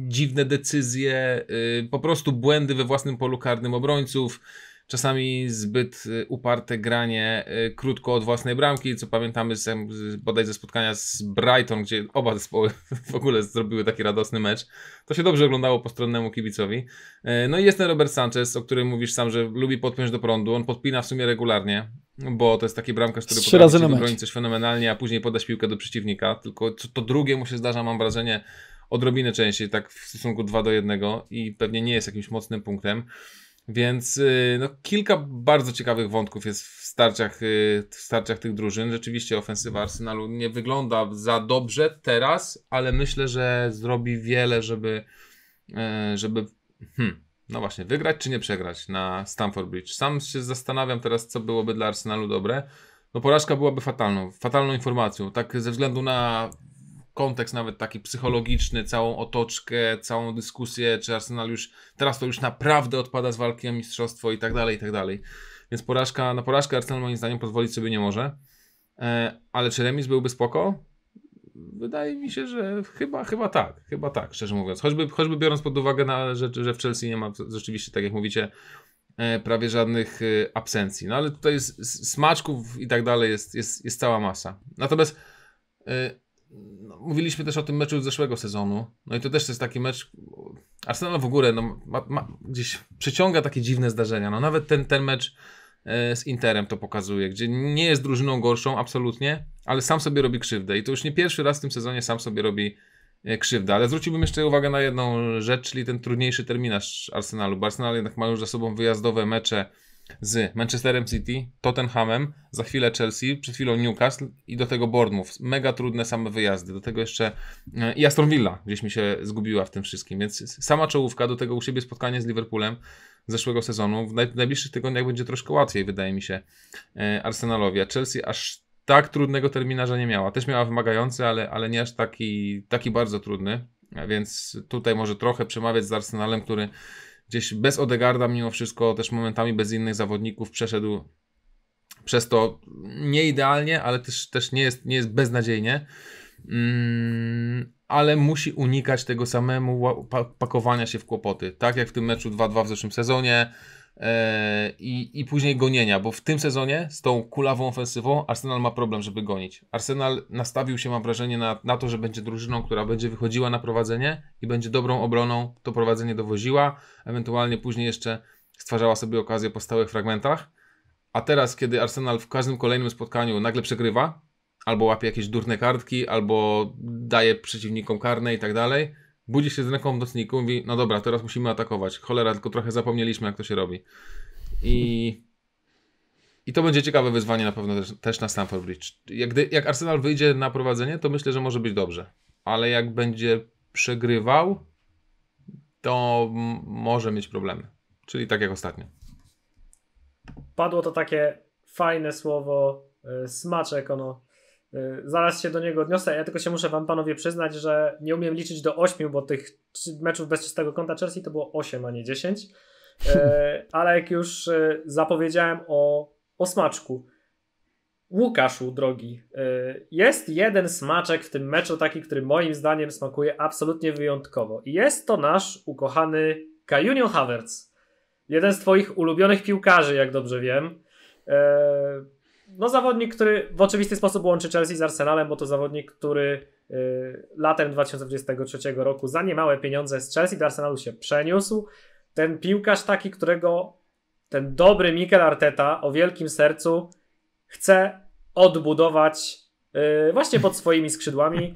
dziwne decyzje, y, po prostu błędy we własnym polu karnym obrońców, czasami zbyt y, uparte granie y, krótko od własnej bramki, co pamiętamy z, bodaj ze spotkania z Brighton, gdzie oba zespoły w ogóle zrobiły taki radosny mecz. To się dobrze oglądało postronnemu kibicowi. Y, no i jest ten Robert Sanchez, o którym mówisz sam, że lubi podpiąć do prądu. On podpina w sumie regularnie bo to jest taki bramkarz, który Trzy potrafi się bronić coś fenomenalnie, a później podać piłkę do przeciwnika, tylko to drugie mu się zdarza, mam wrażenie, odrobinę częściej, tak w stosunku 2 do 1 i pewnie nie jest jakimś mocnym punktem. Więc y, no, kilka bardzo ciekawych wątków jest w starciach, y, w starciach tych drużyn. Rzeczywiście ofensywa Arsenalu nie wygląda za dobrze teraz, ale myślę, że zrobi wiele, żeby, e, żeby hmm, no właśnie, wygrać czy nie przegrać na Stamford Bridge. Sam się zastanawiam teraz, co byłoby dla Arsenalu dobre. No porażka byłaby fatalną, fatalną informacją, tak ze względu na kontekst nawet taki psychologiczny, całą otoczkę, całą dyskusję, czy Arsenal już teraz to już naprawdę odpada z walki o mistrzostwo i tak dalej, i tak dalej. Więc porażka, na no porażkę Arsenal moim zdaniem pozwolić sobie nie może. E, ale czy remis byłby spoko? Wydaje mi się, że chyba, chyba tak, chyba tak, szczerze mówiąc. Choćby, choćby biorąc pod uwagę, na, że, że w Chelsea nie ma rzeczywiście, tak jak mówicie, e, prawie żadnych e, absencji. No ale tutaj jest, smaczków i tak dalej jest, jest, jest cała masa. Natomiast e, no, mówiliśmy też o tym meczu z zeszłego sezonu. No i to też jest taki mecz. Arsenal w ogóle no, ma, ma, gdzieś przyciąga takie dziwne zdarzenia. No nawet ten, ten mecz e, z Interem to pokazuje, gdzie nie jest drużyną gorszą absolutnie, ale sam sobie robi krzywdę. I to już nie pierwszy raz w tym sezonie sam sobie robi e, krzywdę. Ale zwróciłbym jeszcze uwagę na jedną rzecz, czyli ten trudniejszy terminarz Arsenalu. Bo Arsenal jednak ma już za sobą wyjazdowe mecze z Manchesterem City, Tottenhamem, za chwilę Chelsea, przed chwilą Newcastle i do tego Bournemouth. Mega trudne same wyjazdy. Do tego jeszcze e, i Aston Villa gdzieś mi się zgubiła w tym wszystkim. Więc sama czołówka, do tego u siebie spotkanie z Liverpoolem zeszłego sezonu. W najbliższych tygodniach będzie troszkę łatwiej, wydaje mi się, e, Arsenalowi. A Chelsea aż tak trudnego terminarza nie miała. Też miała wymagający, ale, ale nie aż taki, taki bardzo trudny. Więc tutaj może trochę przemawiać z Arsenalem, który gdzieś bez Odegarda mimo wszystko, też momentami bez innych zawodników przeszedł przez to nie idealnie, ale też, też nie, jest, nie jest beznadziejnie. Mm, ale musi unikać tego samemu pakowania się w kłopoty. Tak jak w tym meczu 2-2 w zeszłym sezonie, E, i, i później gonienia, bo w tym sezonie z tą kulawą ofensywą Arsenal ma problem, żeby gonić. Arsenal nastawił się, mam wrażenie, na, na to, że będzie drużyną, która będzie wychodziła na prowadzenie i będzie dobrą obroną to prowadzenie dowoziła, ewentualnie później jeszcze stwarzała sobie okazję po stałych fragmentach. A teraz, kiedy Arsenal w każdym kolejnym spotkaniu nagle przegrywa, albo łapie jakieś durne kartki, albo daje przeciwnikom karne i tak dalej, budzi się z ręką do sniku, mówi, no dobra, teraz musimy atakować. Cholera, tylko trochę zapomnieliśmy, jak to się robi. I, i to będzie ciekawe wyzwanie na pewno też, też na Stamford Bridge. Jak, gdy, jak Arsenal wyjdzie na prowadzenie, to myślę, że może być dobrze. Ale jak będzie przegrywał, to może mieć problemy. Czyli tak jak ostatnio. Padło to takie fajne słowo, e, smaczek, ono Y, zaraz się do niego odniosę. Ja tylko się muszę wam panowie przyznać, że nie umiem liczyć do 8, bo tych meczów bez czystego kąta Chelsea to było 8, a nie 10. Y, hmm. Ale jak już y, zapowiedziałem o, o smaczku. Łukaszu, drogi, jest jeden smaczek w tym meczu, taki, który moim zdaniem smakuje absolutnie wyjątkowo. I jest to nasz ukochany Kajunio Havertz. Jeden z Twoich ulubionych piłkarzy, jak dobrze wiem no zawodnik, który w oczywisty sposób łączy Chelsea z Arsenalem, bo to zawodnik, który y, latem 2023 roku za niemałe pieniądze z Chelsea do Arsenalu się przeniósł. Ten piłkarz taki, którego ten dobry Mikel Arteta o wielkim sercu chce odbudować y, właśnie pod swoimi skrzydłami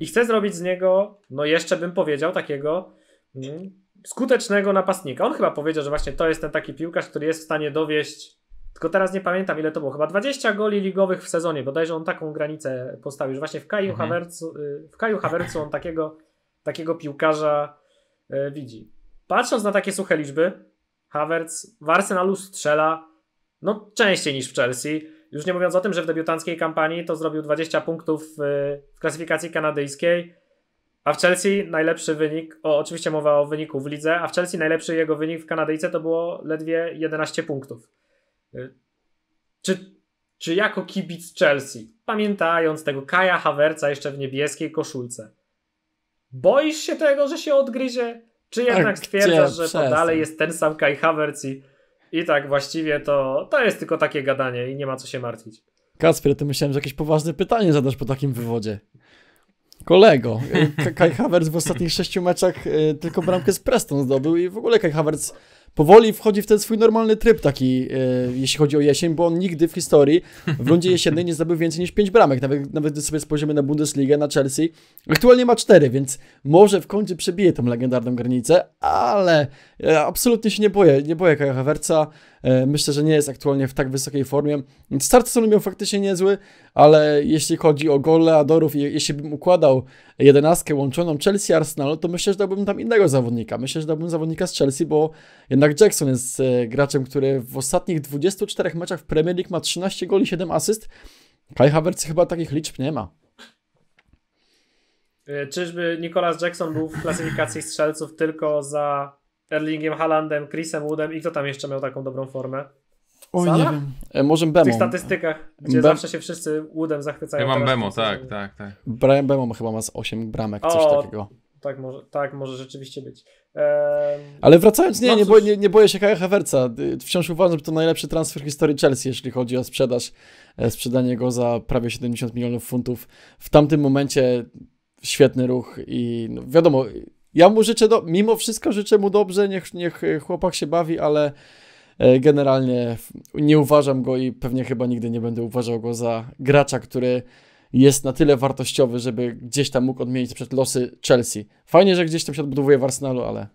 i chce zrobić z niego, no jeszcze bym powiedział, takiego mm, skutecznego napastnika. On chyba powiedział, że właśnie to jest ten taki piłkarz, który jest w stanie dowieść tylko teraz nie pamiętam ile to było, chyba 20 goli ligowych w sezonie, bodajże on taką granicę postawił, że właśnie w Kaju, mhm. Hawercu, y, w Kaju Hawercu on takiego, takiego piłkarza y, widzi. Patrząc na takie suche liczby, Havertz w Arsenalu strzela no, częściej niż w Chelsea. Już nie mówiąc o tym, że w debiutanckiej kampanii to zrobił 20 punktów y, w klasyfikacji kanadyjskiej, a w Chelsea najlepszy wynik, o, oczywiście mowa o wyniku w lidze, a w Chelsea najlepszy jego wynik w Kanadyjce to było ledwie 11 punktów. Y, czy, czy jako kibic Chelsea, pamiętając tego Kaja Hawerca jeszcze w niebieskiej koszulce, boisz się tego, że się odgryzie? Czy jednak tak, stwierdzasz, że to dalej jest ten sam Kai Hawerc i, i tak właściwie to, to jest tylko takie gadanie i nie ma co się martwić? Kasper, ty myślałem, że jakieś poważne pytanie zadasz po takim wywodzie. Kolego, Kai Havertz w ostatnich sześciu meczach y, tylko bramkę z Preston zdobył i w ogóle Kai Havertz powoli wchodzi w ten swój normalny tryb taki, e, jeśli chodzi o jesień, bo on nigdy w historii w rundzie jesiennej nie zdobył więcej niż 5 bramek. Nawet, nawet gdy sobie spojrzymy na Bundesligę, na Chelsea, aktualnie ma 4, więc może w końcu przebije tą legendarną granicę, ale ja absolutnie się nie boję, nie boję Kaja Hawerca. E, myślę, że nie jest aktualnie w tak wysokiej formie. Start są miał faktycznie niezły, ale jeśli chodzi o goleadorów i jeśli bym układał jedenastkę łączoną Chelsea Arsenal, to myślę, że dałbym tam innego zawodnika. Myślę, że dałbym zawodnika z Chelsea, bo jednak Jackson jest e, graczem, który w ostatnich 24 meczach w Premier League ma 13 goli, 7 asyst. Kai Havertz chyba takich liczb nie ma. E, czyżby Nicolas Jackson był w klasyfikacji strzelców tylko za Erlingiem Halandem, Chrisem Woodem i kto tam jeszcze miał taką dobrą formę? O nie wiem. E, może Bemo. W tych statystykach, gdzie Be... zawsze się wszyscy Woodem zachwycają. Ja mam Bemo, tak, tak, tak. Brian Bemo chyba ma z 8 bramek, coś o, takiego. Tak może, tak może rzeczywiście być. Ehm... Ale wracając, nie, no, nie, boję, nie, nie boję się Kaja Havertza. Y, wciąż uważam, że to najlepszy transfer w historii Chelsea, jeśli chodzi o sprzedaż. E, sprzedanie go za prawie 70 milionów funtów. W tamtym momencie świetny ruch i no, wiadomo, ja mu życzę, do, mimo wszystko życzę mu dobrze, niech, niech e, chłopak się bawi, ale e, generalnie nie uważam go i pewnie chyba nigdy nie będę uważał go za gracza, który jest na tyle wartościowy, żeby gdzieś tam mógł odmienić przed losy Chelsea. Fajnie, że gdzieś tam się odbudowuje w Arsenalu, ale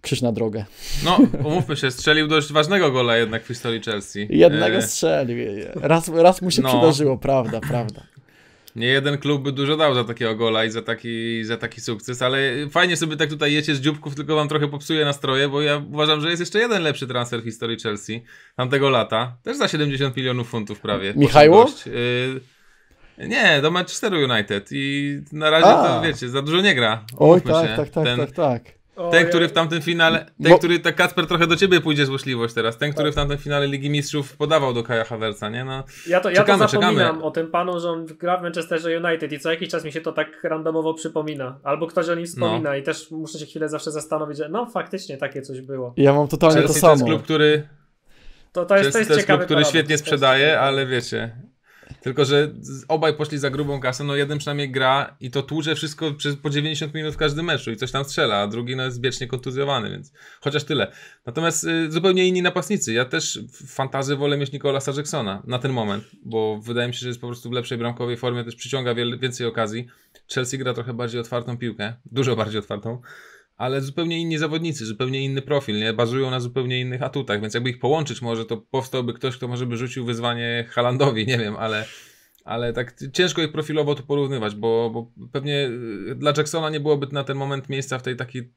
krzyż na drogę. No, umówmy się, strzelił dość ważnego gola jednak w historii Chelsea. Jednego e, strzelił. Raz, raz mu się no. przydarzyło, prawda, prawda. Nie jeden klub by dużo dał za takiego gola i za taki, za taki sukces, ale fajnie sobie tak tutaj jecie z dzióbków, tylko wam trochę popsuje nastroje, bo ja uważam, że jest jeszcze jeden lepszy transfer w historii Chelsea tamtego lata. Też za 70 milionów funtów prawie. Michajło? Y, nie, do Manchesteru United i na razie A. to wiecie, za dużo nie gra. Oj, tak, tak, tak, tak, tak, tak. Ten, który w tamtym finale. Ten, Bo... który tak Kacper trochę do ciebie pójdzie złośliwość teraz. Ten, który tak. w tamtym finale Ligi Mistrzów podawał do Kaja Hawerca, nie? No, ja to, ja czekamy, to zapominam czekamy. o tym panu, że on gra w Manchester United i co jakiś czas mi się to tak randomowo przypomina. Albo ktoś o nim no. wspomina no. i też muszę się chwilę zawsze zastanowić, że no faktycznie takie coś było. Ja mam totalnie Chelsea to samo. To jest klub, który. To, to jest, to jest, to jest klub, który świetnie sprzedaje, ale wiecie, tylko, że obaj poszli za grubą kasę, no jeden przynajmniej gra i to tłucze wszystko przez, po 90 minut w każdym meczu i coś tam strzela, a drugi no, jest wiecznie kontuzjowany, więc chociaż tyle. Natomiast y, zupełnie inni napastnicy. Ja też w fantazy wolę mieć Nikolasa Jacksona na ten moment, bo wydaje mi się, że jest po prostu w lepszej bramkowej formie, też przyciąga wiel, więcej okazji. Chelsea gra trochę bardziej otwartą piłkę, dużo bardziej otwartą ale zupełnie inni zawodnicy, zupełnie inny profil, nie? bazują na zupełnie innych atutach, więc jakby ich połączyć może, to powstałby ktoś, kto może by rzucił wyzwanie Halandowi, nie wiem, ale, ale tak ciężko ich profilowo tu porównywać, bo, bo pewnie y, dla Jacksona nie byłoby na ten moment miejsca w tej takiej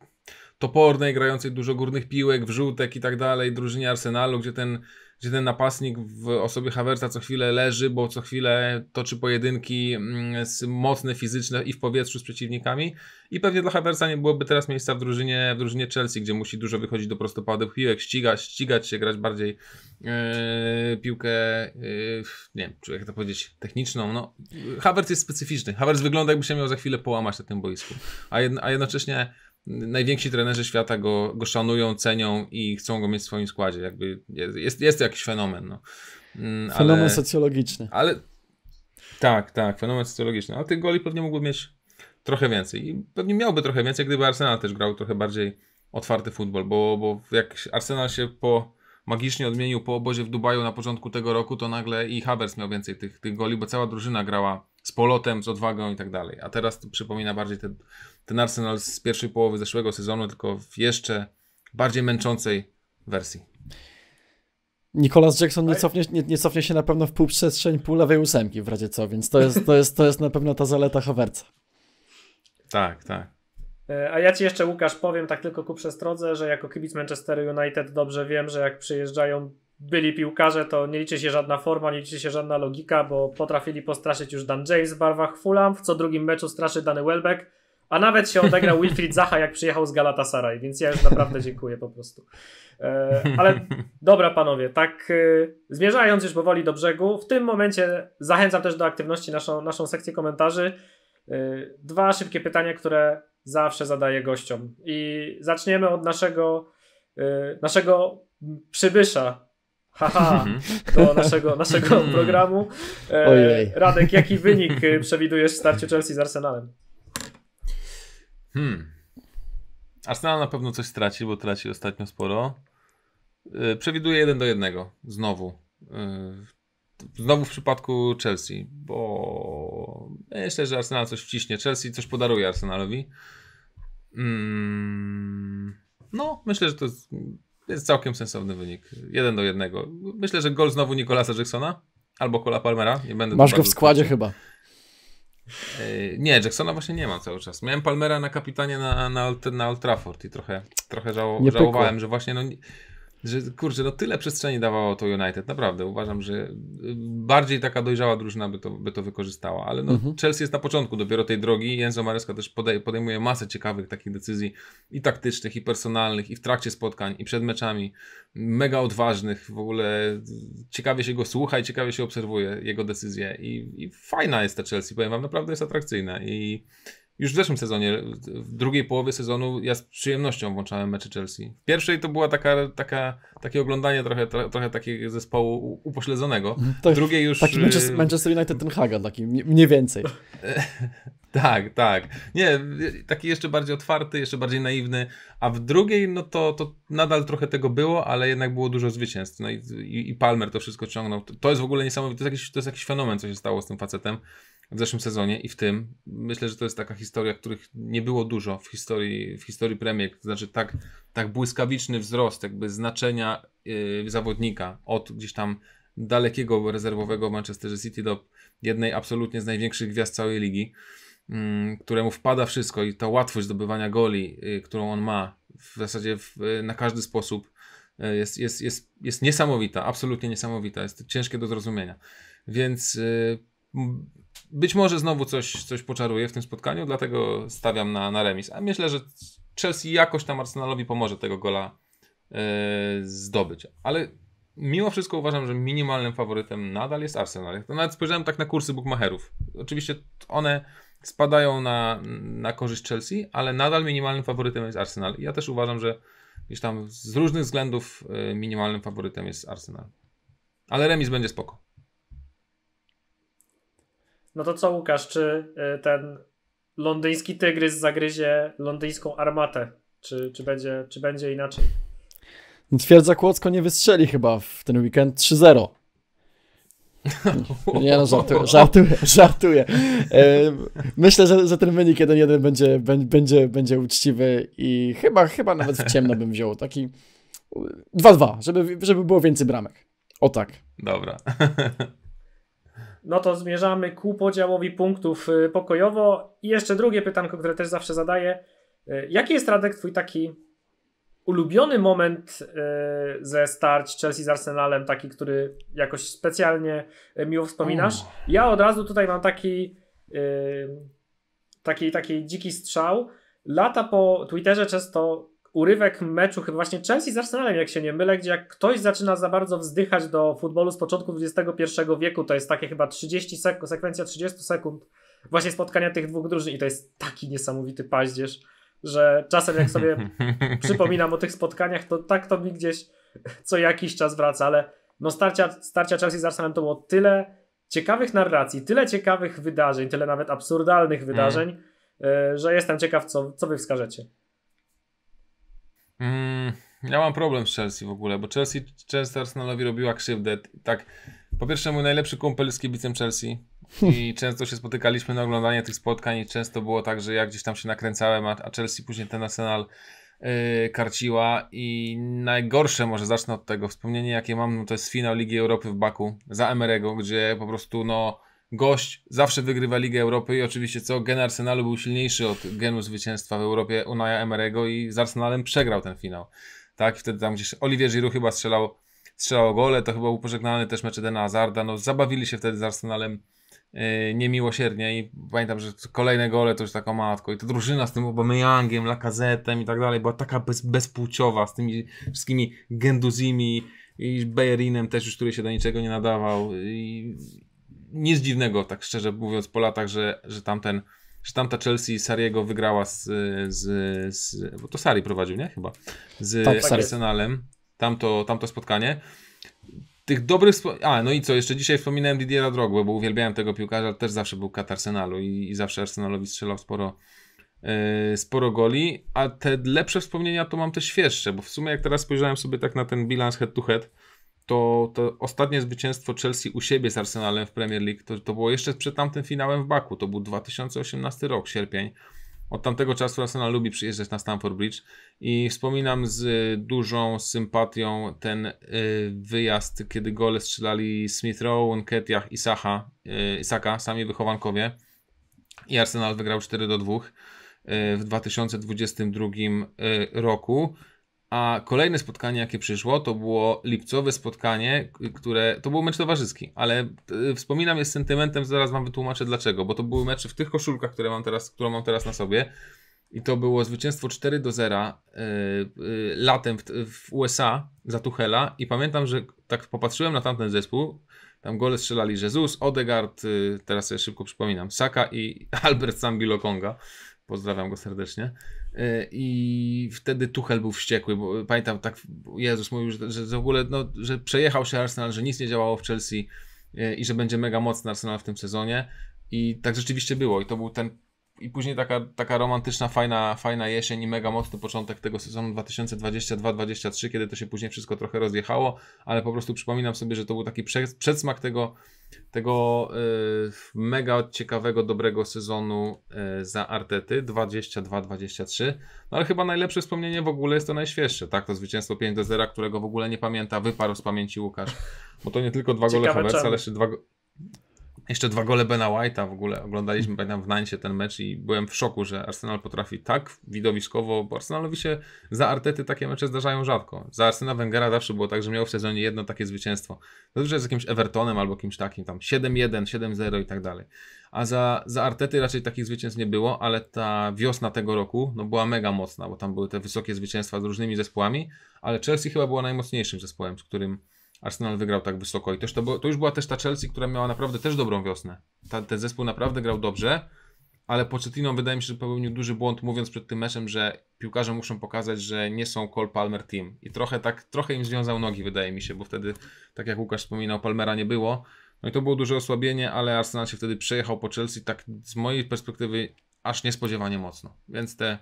topornej, grającej dużo górnych piłek, wrzutek i tak dalej, drużynie Arsenalu, gdzie ten gdzie ten napastnik w osobie Havertza co chwilę leży, bo co chwilę toczy pojedynki mm, mocne fizyczne i w powietrzu z przeciwnikami i pewnie dla Havertza nie byłoby teraz miejsca w drużynie, w drużynie Chelsea, gdzie musi dużo wychodzić do prostopadów piłek, ścigać, ścigać się, grać bardziej yy, piłkę, yy, nie wiem, jak to powiedzieć, techniczną. No, Havertz jest specyficzny. Havertz wygląda jakby się miał za chwilę połamać na tym boisku, a, jedno, a jednocześnie najwięksi trenerzy świata go, go szanują, cenią i chcą go mieć w swoim składzie. Jakby jest, jest jakiś fenomen. No. Mm, ale, fenomen socjologiczny. Ale tak, tak, fenomen socjologiczny. Ale tych goli pewnie mógłby mieć trochę więcej. I pewnie miałby trochę więcej, gdyby Arsenal też grał trochę bardziej otwarty futbol, bo, bo jak Arsenal się po magicznie odmienił po obozie w Dubaju na początku tego roku, to nagle i Havers miał więcej tych, tych goli, bo cała drużyna grała z polotem, z odwagą i tak dalej. A teraz przypomina bardziej te ten Arsenal z pierwszej połowy zeszłego sezonu, tylko w jeszcze bardziej męczącej wersji. Nicolas Jackson nie cofnie, nie, nie cofnie się na pewno w pół pół lewej ósemki w razie co, więc to jest, to jest, to jest na pewno ta zaleta Hawerca. Tak, tak. E, a ja ci jeszcze, Łukasz, powiem tak tylko ku przestrodze, że jako kibic Manchester United dobrze wiem, że jak przyjeżdżają byli piłkarze, to nie liczy się żadna forma, nie liczy się żadna logika, bo potrafili postraszyć już Dan James w barwach Fulham, w co drugim meczu straszy Danny Welbeck, a nawet się odegrał Wilfried Zaha, jak przyjechał z Galatasaray, więc ja już naprawdę dziękuję po prostu. E, ale dobra, panowie, tak e, zmierzając już powoli do brzegu, w tym momencie zachęcam też do aktywności naszą, naszą sekcję komentarzy. E, dwa szybkie pytania, które zawsze zadaję gościom. I zaczniemy od naszego, naszego przybysza. Haha, do naszego, naszego programu. Ojej. Radek, jaki wynik przewidujesz w starciu Chelsea z Arsenalem? Hmm. Arsenal na pewno coś straci, bo traci ostatnio sporo. Yy, przewiduję 1 do 1 znowu. Yy, znowu w przypadku Chelsea, bo myślę, że Arsenal coś wciśnie. Chelsea coś podaruje Arsenalowi. Yy, no, myślę, że to jest, jest, całkiem sensowny wynik. 1 do 1. Myślę, że gol znowu Nikolasa Jacksona albo Kola Palmera. Nie będę Masz go w składzie chyba. Nie, Jacksona właśnie nie mam cały czas. Miałem Palmera na kapitanie na, na, na Old Trafford i trochę, trochę żało, żałowałem, że właśnie no, że kurczę, no tyle przestrzeni dawało to United, naprawdę. Uważam, że y, bardziej taka dojrzała drużyna by to, by to wykorzystała, ale no, mhm. Chelsea jest na początku dopiero tej drogi. Jenzo Mareska też podejmuje masę ciekawych takich decyzji i taktycznych, i personalnych, i w trakcie spotkań, i przed meczami. Mega odważnych, w ogóle ciekawie się go słucha i ciekawie się obserwuje jego decyzje i, i fajna jest ta Chelsea, powiem wam, naprawdę jest atrakcyjna i już w zeszłym sezonie, w drugiej połowie sezonu ja z przyjemnością włączałem mecze Chelsea. W pierwszej to była taka, taka, takie oglądanie trochę, trochę takiego zespołu upośledzonego. Mm, w drugiej już... Taki Manchester, y, Manchester United ten Haga taki, mniej więcej. tak, tak. Nie, taki jeszcze bardziej otwarty, jeszcze bardziej naiwny, a w drugiej no to, to nadal trochę tego było, ale jednak było dużo zwycięstw. No i, i, i Palmer to wszystko ciągnął. To jest w ogóle niesamowite, to jest, jakiś, to jest jakiś fenomen, co się stało z tym facetem w zeszłym sezonie i w tym. Myślę, że to jest taka historia, których nie było dużo w historii, w historii Premier. To znaczy tak, tak błyskawiczny wzrost jakby znaczenia yy, zawodnika od gdzieś tam dalekiego rezerwowego Manchester City do jednej absolutnie z największych gwiazd całej ligi, yy, któremu wpada wszystko i ta łatwość zdobywania goli, yy, którą on ma w zasadzie w, yy, na każdy sposób yy, jest, jest, jest, jest niesamowita, absolutnie niesamowita, jest ciężkie do zrozumienia. Więc yy, być może znowu coś, coś poczaruje w tym spotkaniu, dlatego stawiam na, na remis. A myślę, że Chelsea jakoś tam Arsenalowi pomoże tego gola e, zdobyć. Ale mimo wszystko uważam, że minimalnym faworytem nadal jest Arsenal. To nawet spojrzałem tak na kursy bookmacherów. Oczywiście one spadają na, na korzyść Chelsea, ale nadal minimalnym faworytem jest Arsenal. I ja też uważam, że gdzieś tam z różnych względów e, minimalnym faworytem jest Arsenal. Ale remis będzie spoko. No to co Łukasz, czy y, ten londyński tygrys zagryzie londyńską armatę? Czy, czy, będzie, czy będzie inaczej? No, twierdza Kłodzko nie wystrzeli chyba w ten weekend 3-0. Nie no, żartuję, żartuję, żartuję. Myślę, że, że ten wynik 1-1 będzie, będzie, będzie uczciwy i chyba, chyba nawet w ciemno bym wziął taki 2-2, żeby, żeby było więcej bramek. O tak. Dobra. no to zmierzamy ku podziałowi punktów y, pokojowo. I jeszcze drugie pytanko, które też zawsze zadaję. Y, jaki jest Radek twój taki ulubiony moment y, ze starć Chelsea z Arsenalem, taki, który jakoś specjalnie miło wspominasz? Mm. Ja od razu tutaj mam taki taki, taki dziki strzał. Lata po Twitterze często urywek meczu chyba właśnie Chelsea z Arsenalem, jak się nie mylę, gdzie jak ktoś zaczyna za bardzo wzdychać do futbolu z początku XXI wieku, to jest takie chyba 30 sekund, sekwencja 30 sekund właśnie spotkania tych dwóch drużyn i to jest taki niesamowity paździerz, że czasem jak sobie przypominam o tych spotkaniach, to tak to mi gdzieś co jakiś czas wraca, ale no starcia, starcia Chelsea z Arsenalem to było tyle ciekawych narracji, tyle ciekawych wydarzeń, tyle nawet absurdalnych mm. wydarzeń, mm. że jestem ciekaw, co, co wy wskażecie. Mm, ja mam problem z Chelsea w ogóle, bo Chelsea często Arsenalowi robiła krzywdę. Tak, po pierwsze mój najlepszy kumpel z kibicem Chelsea i często się spotykaliśmy na oglądanie tych spotkań i często było tak, że ja gdzieś tam się nakręcałem, a, a Chelsea później ten Arsenal yy, karciła i najgorsze, może zacznę od tego, wspomnienie jakie mam, no to jest finał Ligi Europy w Baku za Emerego, gdzie po prostu no gość zawsze wygrywa Ligę Europy i oczywiście co, gen Arsenalu był silniejszy od genu zwycięstwa w Europie Unaja Emerego i z Arsenalem przegrał ten finał. Tak, wtedy tam gdzieś Olivier Giroud chyba strzelał, strzelał gole, to chyba był pożegnany też mecz Edena Azarda, no zabawili się wtedy z Arsenalem yy, niemiłosiernie i pamiętam, że kolejne gole to już taka matko i ta drużyna z tym Aubameyangiem, Lakazetem i tak dalej była taka bez, bezpłciowa z tymi wszystkimi Genduzimi i Bejerinem też już, który się do niczego nie nadawał i nic dziwnego, tak szczerze mówiąc, po latach, że, że tamten że tamta Chelsea Sariego wygrała z, z, z bo to Sari prowadził, nie? Chyba. Z tak, tak Arsenalem. Tamto, tamto spotkanie. Tych dobrych... A, no i co? Jeszcze dzisiaj wspominałem Didiera Drogba, bo uwielbiałem tego piłkarza. Też zawsze był kat Arsenalu i, i zawsze Arsenalowi strzelał sporo, yy, sporo goli. A te lepsze wspomnienia to mam też świeższe, bo w sumie jak teraz spojrzałem sobie tak na ten bilans head to head, to, to ostatnie zwycięstwo Chelsea u siebie z Arsenalem w Premier League to, to było jeszcze przed tamtym finałem w Baku. To był 2018 rok, sierpień. Od tamtego czasu Arsenal lubi przyjeżdżać na Stamford Bridge i wspominam z dużą sympatią ten y, wyjazd, kiedy gole strzelali Smith Rowe, Nketiah i Saha, y, sami wychowankowie. I Arsenal wygrał 4 do 2 y, w 2022 y, roku. A kolejne spotkanie, jakie przyszło, to było lipcowe spotkanie, które to był mecz towarzyski, ale y, wspominam je z sentymentem, zaraz wam wytłumaczę dlaczego, bo to były mecze w tych koszulkach, które mam teraz, które mam teraz na sobie. I to było zwycięstwo 4 do 0 y, y, latem w, w, USA za Tuchela. I pamiętam, że tak popatrzyłem na tamten zespół. Tam gole strzelali Jezus, Odegard, teraz sobie szybko przypominam, Saka i Albert Sambilokonga. Pozdrawiam go serdecznie. E, I wtedy Tuchel był wściekły, bo pamiętam tak, Jezus mówił, że, że w ogóle, no, że przejechał się Arsenal, że nic nie działało w Chelsea e, i że będzie mega mocny Arsenal w tym sezonie. I tak rzeczywiście było. I to był ten. I później taka, taka romantyczna, fajna, fajna jesień i mega mocny początek tego sezonu 2022-2023, kiedy to się później wszystko trochę rozjechało, ale po prostu przypominam sobie, że to był taki przedsmak tego tego e, mega ciekawego, dobrego sezonu e, za Artety 22-23. No ale chyba najlepsze wspomnienie w ogóle jest to najświeższe, tak? To zwycięstwo 5 do 0, którego w ogóle nie pamięta, wyparł z pamięci Łukasz. Bo to nie tylko dwa Ciekawe gole Havertz, ale jeszcze dwa, jeszcze dwa gole Bena White'a w ogóle oglądaliśmy, pamiętam, w Nancie ten mecz i byłem w szoku, że Arsenal potrafi tak widowiskowo, bo Arsenalowi się za Artety takie mecze zdarzają rzadko. Za Arsena Wengera zawsze było tak, że miał w sezonie jedno takie zwycięstwo. zawsze z jakimś Evertonem albo kimś takim, tam 7-1, 7-0 i tak dalej. A za, za Artety raczej takich zwycięstw nie było, ale ta wiosna tego roku no, była mega mocna, bo tam były te wysokie zwycięstwa z różnymi zespołami, ale Chelsea chyba była najmocniejszym zespołem, z którym Arsenal wygrał tak wysoko i też to, było, to już była też ta Chelsea, która miała naprawdę też dobrą wiosnę. Ta, ten zespół naprawdę grał dobrze, ale Pochettino wydaje mi się, że popełnił duży błąd mówiąc przed tym meczem, że piłkarze muszą pokazać, że nie są Cole Palmer team i trochę tak, trochę im związał nogi wydaje mi się, bo wtedy, tak jak Łukasz wspominał, Palmera nie było. No i to było duże osłabienie, ale Arsenal się wtedy przejechał po Chelsea tak z mojej perspektywy aż niespodziewanie mocno. Więc te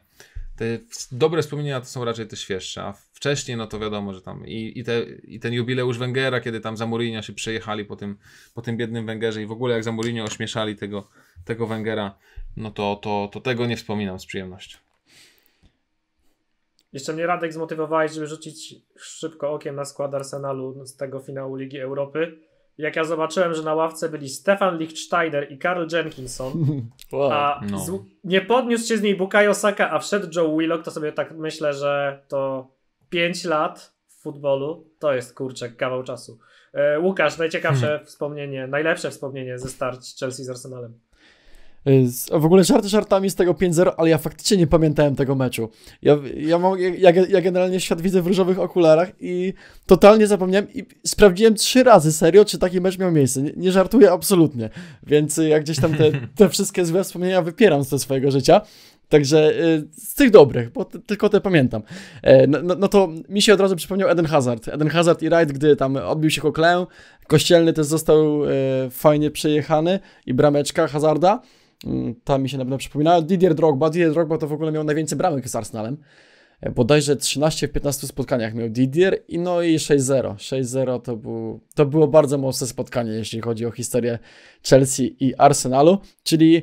te dobre wspomnienia to są raczej te świeższe, a wcześniej no to wiadomo, że tam i, i, te, i ten jubileusz Węgera, kiedy tam za się przejechali po tym, po tym biednym Węgerze i w ogóle jak za ośmieszali tego, tego Węgera, no to, to, to tego nie wspominam z przyjemnością. Jeszcze mnie Radek zmotywowałeś, żeby rzucić szybko okiem na skład Arsenalu z tego finału Ligi Europy jak ja zobaczyłem, że na ławce byli Stefan Lichtsteiner i Karl Jenkinson, wow, a no. z, nie podniósł się z niej Bukayo Saka, a wszedł Joe Willock, to sobie tak myślę, że to 5 lat w futbolu to jest kurczę kawał czasu. E, Łukasz, najciekawsze hmm. wspomnienie, najlepsze wspomnienie ze starć Chelsea z Arsenalem. Y, w ogóle żarty żartami z tego 5-0, ale ja faktycznie nie pamiętałem tego meczu. Ja, ja, mam, ja, ja, generalnie świat widzę w różowych okularach i totalnie zapomniałem i sprawdziłem trzy razy serio, czy taki mecz miał miejsce. Nie, nie żartuję absolutnie, więc y, ja gdzieś tam te, te wszystkie złe wspomnienia wypieram ze swojego życia. Także y, z tych dobrych, bo tylko te pamiętam. E, no, no, no, to mi się od razu przypomniał Eden Hazard. Eden Hazard i Wright, gdy tam odbił się koklę, kościelny też został e, fajnie przejechany i brameczka Hazarda. Mm, tam mi się na pewno przypomina. Didier Drogba, Didier Drogba to w ogóle miał najwięcej bramek z Arsenalem. E, bodajże 13 w 15 spotkaniach miał Didier i no i 6-0. 6-0 to, był, to było bardzo mocne spotkanie, jeśli chodzi o historię Chelsea i Arsenalu, czyli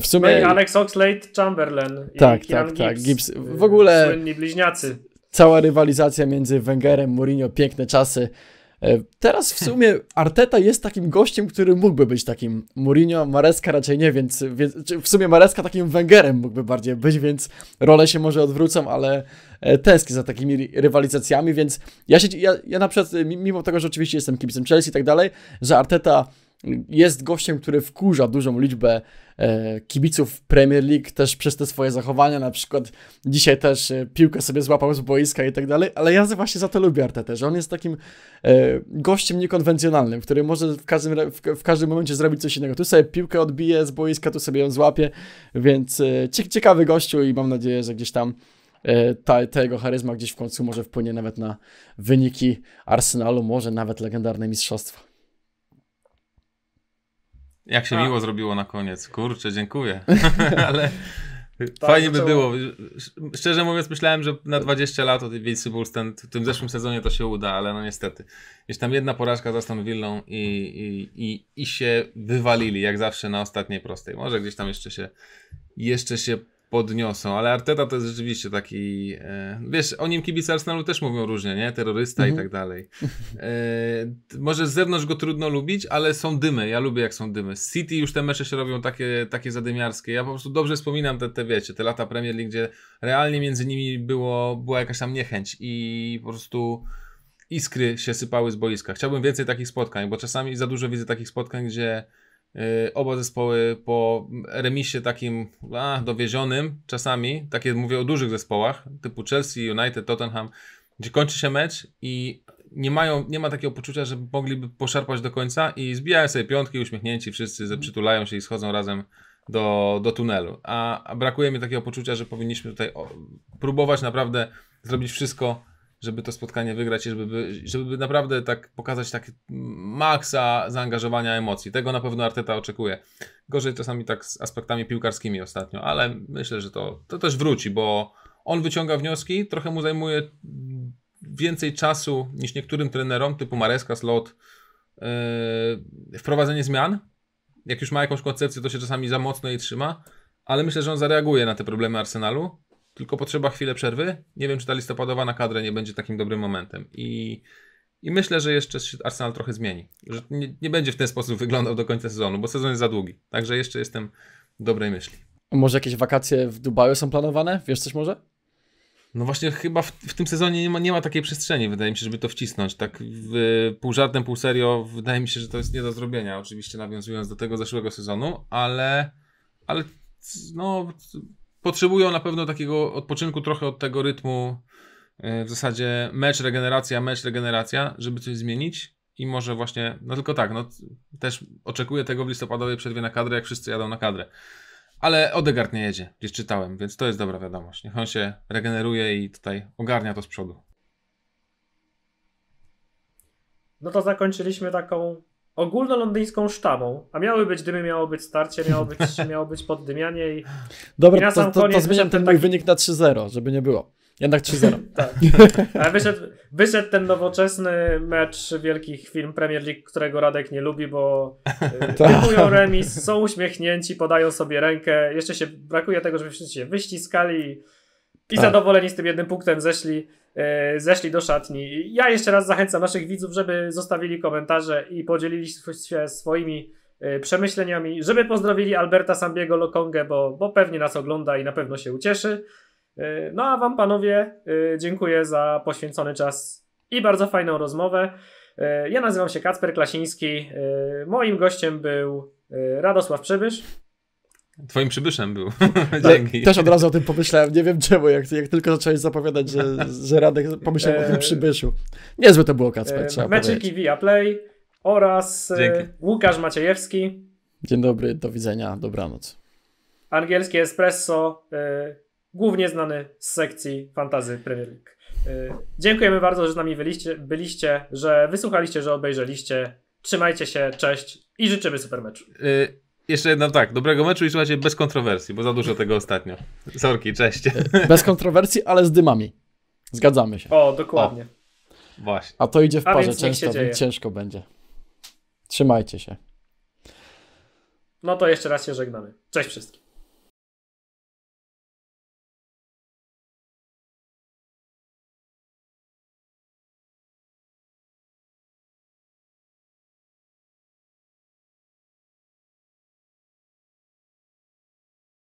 w sumie... No Alex Oxlade-Chamberlain tak, i tak, tak, tak, Gibbs. Gibbs. W y, ogóle... Słynni bliźniacy. Cała rywalizacja między Wengerem, Mourinho, piękne czasy. E, teraz w sumie Arteta jest takim gościem, który mógłby być takim Mourinho, Mareska raczej nie, więc, więc w sumie Mareska takim Węgerem mógłby bardziej być, więc role się może odwrócą, ale e, tęsknię za takimi rywalizacjami, więc ja się, ja, ja na przykład, mimo tego, że oczywiście jestem kibicem Chelsea i tak dalej, że Arteta jest gościem, który wkurza dużą liczbę E, kibiców Premier League też przez te swoje zachowania, na przykład dzisiaj też e, piłkę sobie złapał z boiska i tak dalej, ale ja właśnie za to lubię Artetę, że on jest takim e, gościem niekonwencjonalnym, który może w każdym, w każdym momencie zrobić coś innego. Tu sobie piłkę odbije z boiska, tu sobie ją złapie, więc ciekawy gościu i mam nadzieję, że gdzieś tam ta, ta jego charyzma gdzieś w końcu może wpłynie nawet na wyniki Arsenalu, może nawet legendarne mistrzostwa. Jak się A. miło zrobiło na koniec. Kurczę, dziękuję. Ale tak, fajnie by było. Szczerze mówiąc, myślałem, że na 20 lat od Wilcy Bulls ten, w tym zeszłym sezonie to się uda, ale no niestety. Jest tam jedna porażka z Aston Villą i, i, i, i się wywalili, jak zawsze na ostatniej prostej. Może gdzieś tam jeszcze się, jeszcze się podniosą, ale Arteta to jest rzeczywiście taki, e, wiesz, o nim kibice Arsenalu też mówią różnie, nie? Terrorysta i mhm. tak dalej. E, może z zewnątrz go trudno lubić, ale są dymy, ja lubię jak są dymy. Z City już te mecze się robią takie, takie zadymiarskie, ja po prostu dobrze wspominam te, te, wiecie, te lata Premier League, gdzie realnie między nimi było, była jakaś tam niechęć i po prostu iskry się sypały z boiska. Chciałbym więcej takich spotkań, bo czasami za dużo widzę takich spotkań, gdzie Y, oba zespoły po remisie takim a, dowiezionym czasami, takie mówię o dużych zespołach, typu Chelsea, United, Tottenham, gdzie kończy się mecz i nie, mają, nie ma takiego poczucia, że mogliby poszarpać do końca i zbijają sobie piątki, uśmiechnięci, wszyscy przytulają się i schodzą razem do, do tunelu. A, a brakuje mi takiego poczucia, że powinniśmy tutaj próbować naprawdę zrobić wszystko, żeby to spotkanie wygrać i żeby, żeby naprawdę tak pokazać tak maksa zaangażowania emocji. Tego na pewno Arteta oczekuje. Gorzej czasami tak z aspektami piłkarskimi ostatnio, ale myślę, że to, to też wróci, bo on wyciąga wnioski, trochę mu zajmuje więcej czasu niż niektórym trenerom typu Mareska, Slot, yy, wprowadzenie zmian. Jak już ma jakąś koncepcję, to się czasami za mocno jej trzyma, ale myślę, że on zareaguje na te problemy Arsenalu tylko potrzeba chwilę przerwy. Nie wiem, czy ta listopadowa na kadrę nie będzie takim dobrym momentem. I, i myślę, że jeszcze się Arsenal trochę zmieni. Że nie, nie będzie w ten sposób wyglądał do końca sezonu, bo sezon jest za długi. Także jeszcze jestem dobrej myśli. Może jakieś wakacje w Dubaju są planowane? Wiesz coś może? No właśnie chyba w, w, tym sezonie nie ma, nie ma takiej przestrzeni, wydaje mi się, żeby to wcisnąć. Tak w, pół żartem, pół serio, wydaje mi się, że to jest nie do zrobienia, oczywiście nawiązując do tego zeszłego sezonu, ale, ale no, potrzebują na pewno takiego odpoczynku trochę od tego rytmu. E, w zasadzie mecz, regeneracja, mecz, regeneracja, żeby coś zmienić. I może właśnie, no tylko tak, no też oczekuję tego w listopadowej przerwie na kadrę, jak wszyscy jadą na kadrę. Ale Odegard nie jedzie, gdzieś czytałem, więc to jest dobra wiadomość. Niech on się regeneruje i tutaj ogarnia to z przodu. No to zakończyliśmy taką ogólnolondyńską sztamą, a miały być dymy, miało być starcie, miało być, miało być poddymianie i... Dobra, i na to, to, to zmieniam ten mój wynik na 3-0, żeby nie było. Jednak 3-0. tak. Ale wyszedł, wyszedł, ten nowoczesny mecz wielkich film Premier League, którego Radek nie lubi, bo y, typują tak. remis, są uśmiechnięci, podają sobie rękę. Jeszcze się brakuje tego, żeby wszyscy się wyściskali i tak. zadowoleni z tym jednym punktem zeszli. E, zeszli do szatni. Ja jeszcze raz zachęcam naszych widzów, żeby zostawili komentarze i podzielili się swoimi e, przemyśleniami, żeby pozdrowili Alberta Sambiego Lokongę, bo, bo pewnie nas ogląda i na pewno się ucieszy. E, no a Wam panowie dziękuję za poświęcony czas i bardzo fajną rozmowę. Ja nazywam się Kacper Klasiński. Moim gościem był Radosław Przybysz. Twoim przybyszem był. No, Dzięki. Też od razu o tym pomyślałem. Nie wiem czemu, jak, jak tylko zacząłeś zapowiadać, że, że Radek pomyślał o tym eee, przybyszu. Niezły to było Kacper, eee, trzeba Meczyki via Play oraz e, Dzięki. Łukasz Maciejewski. Dzień dobry, do widzenia, dobranoc. Angielskie Espresso, e, głównie znany z sekcji Fantazy Premier League. E, dziękujemy bardzo, że z nami byliście, byliście że wysłuchaliście, że obejrzeliście. Trzymajcie się, cześć i życzymy super meczu. Y jeszcze jedno tak, dobrego meczu i słuchajcie, bez kontrowersji, bo za dużo tego ostatnio. Sorki, cześć. Bez kontrowersji, ale z dymami. Zgadzamy się. O, dokładnie. O. Właśnie. A to idzie w parze często, więc ciężko będzie. Trzymajcie się. No to jeszcze raz się żegnamy. Cześć wszystkim.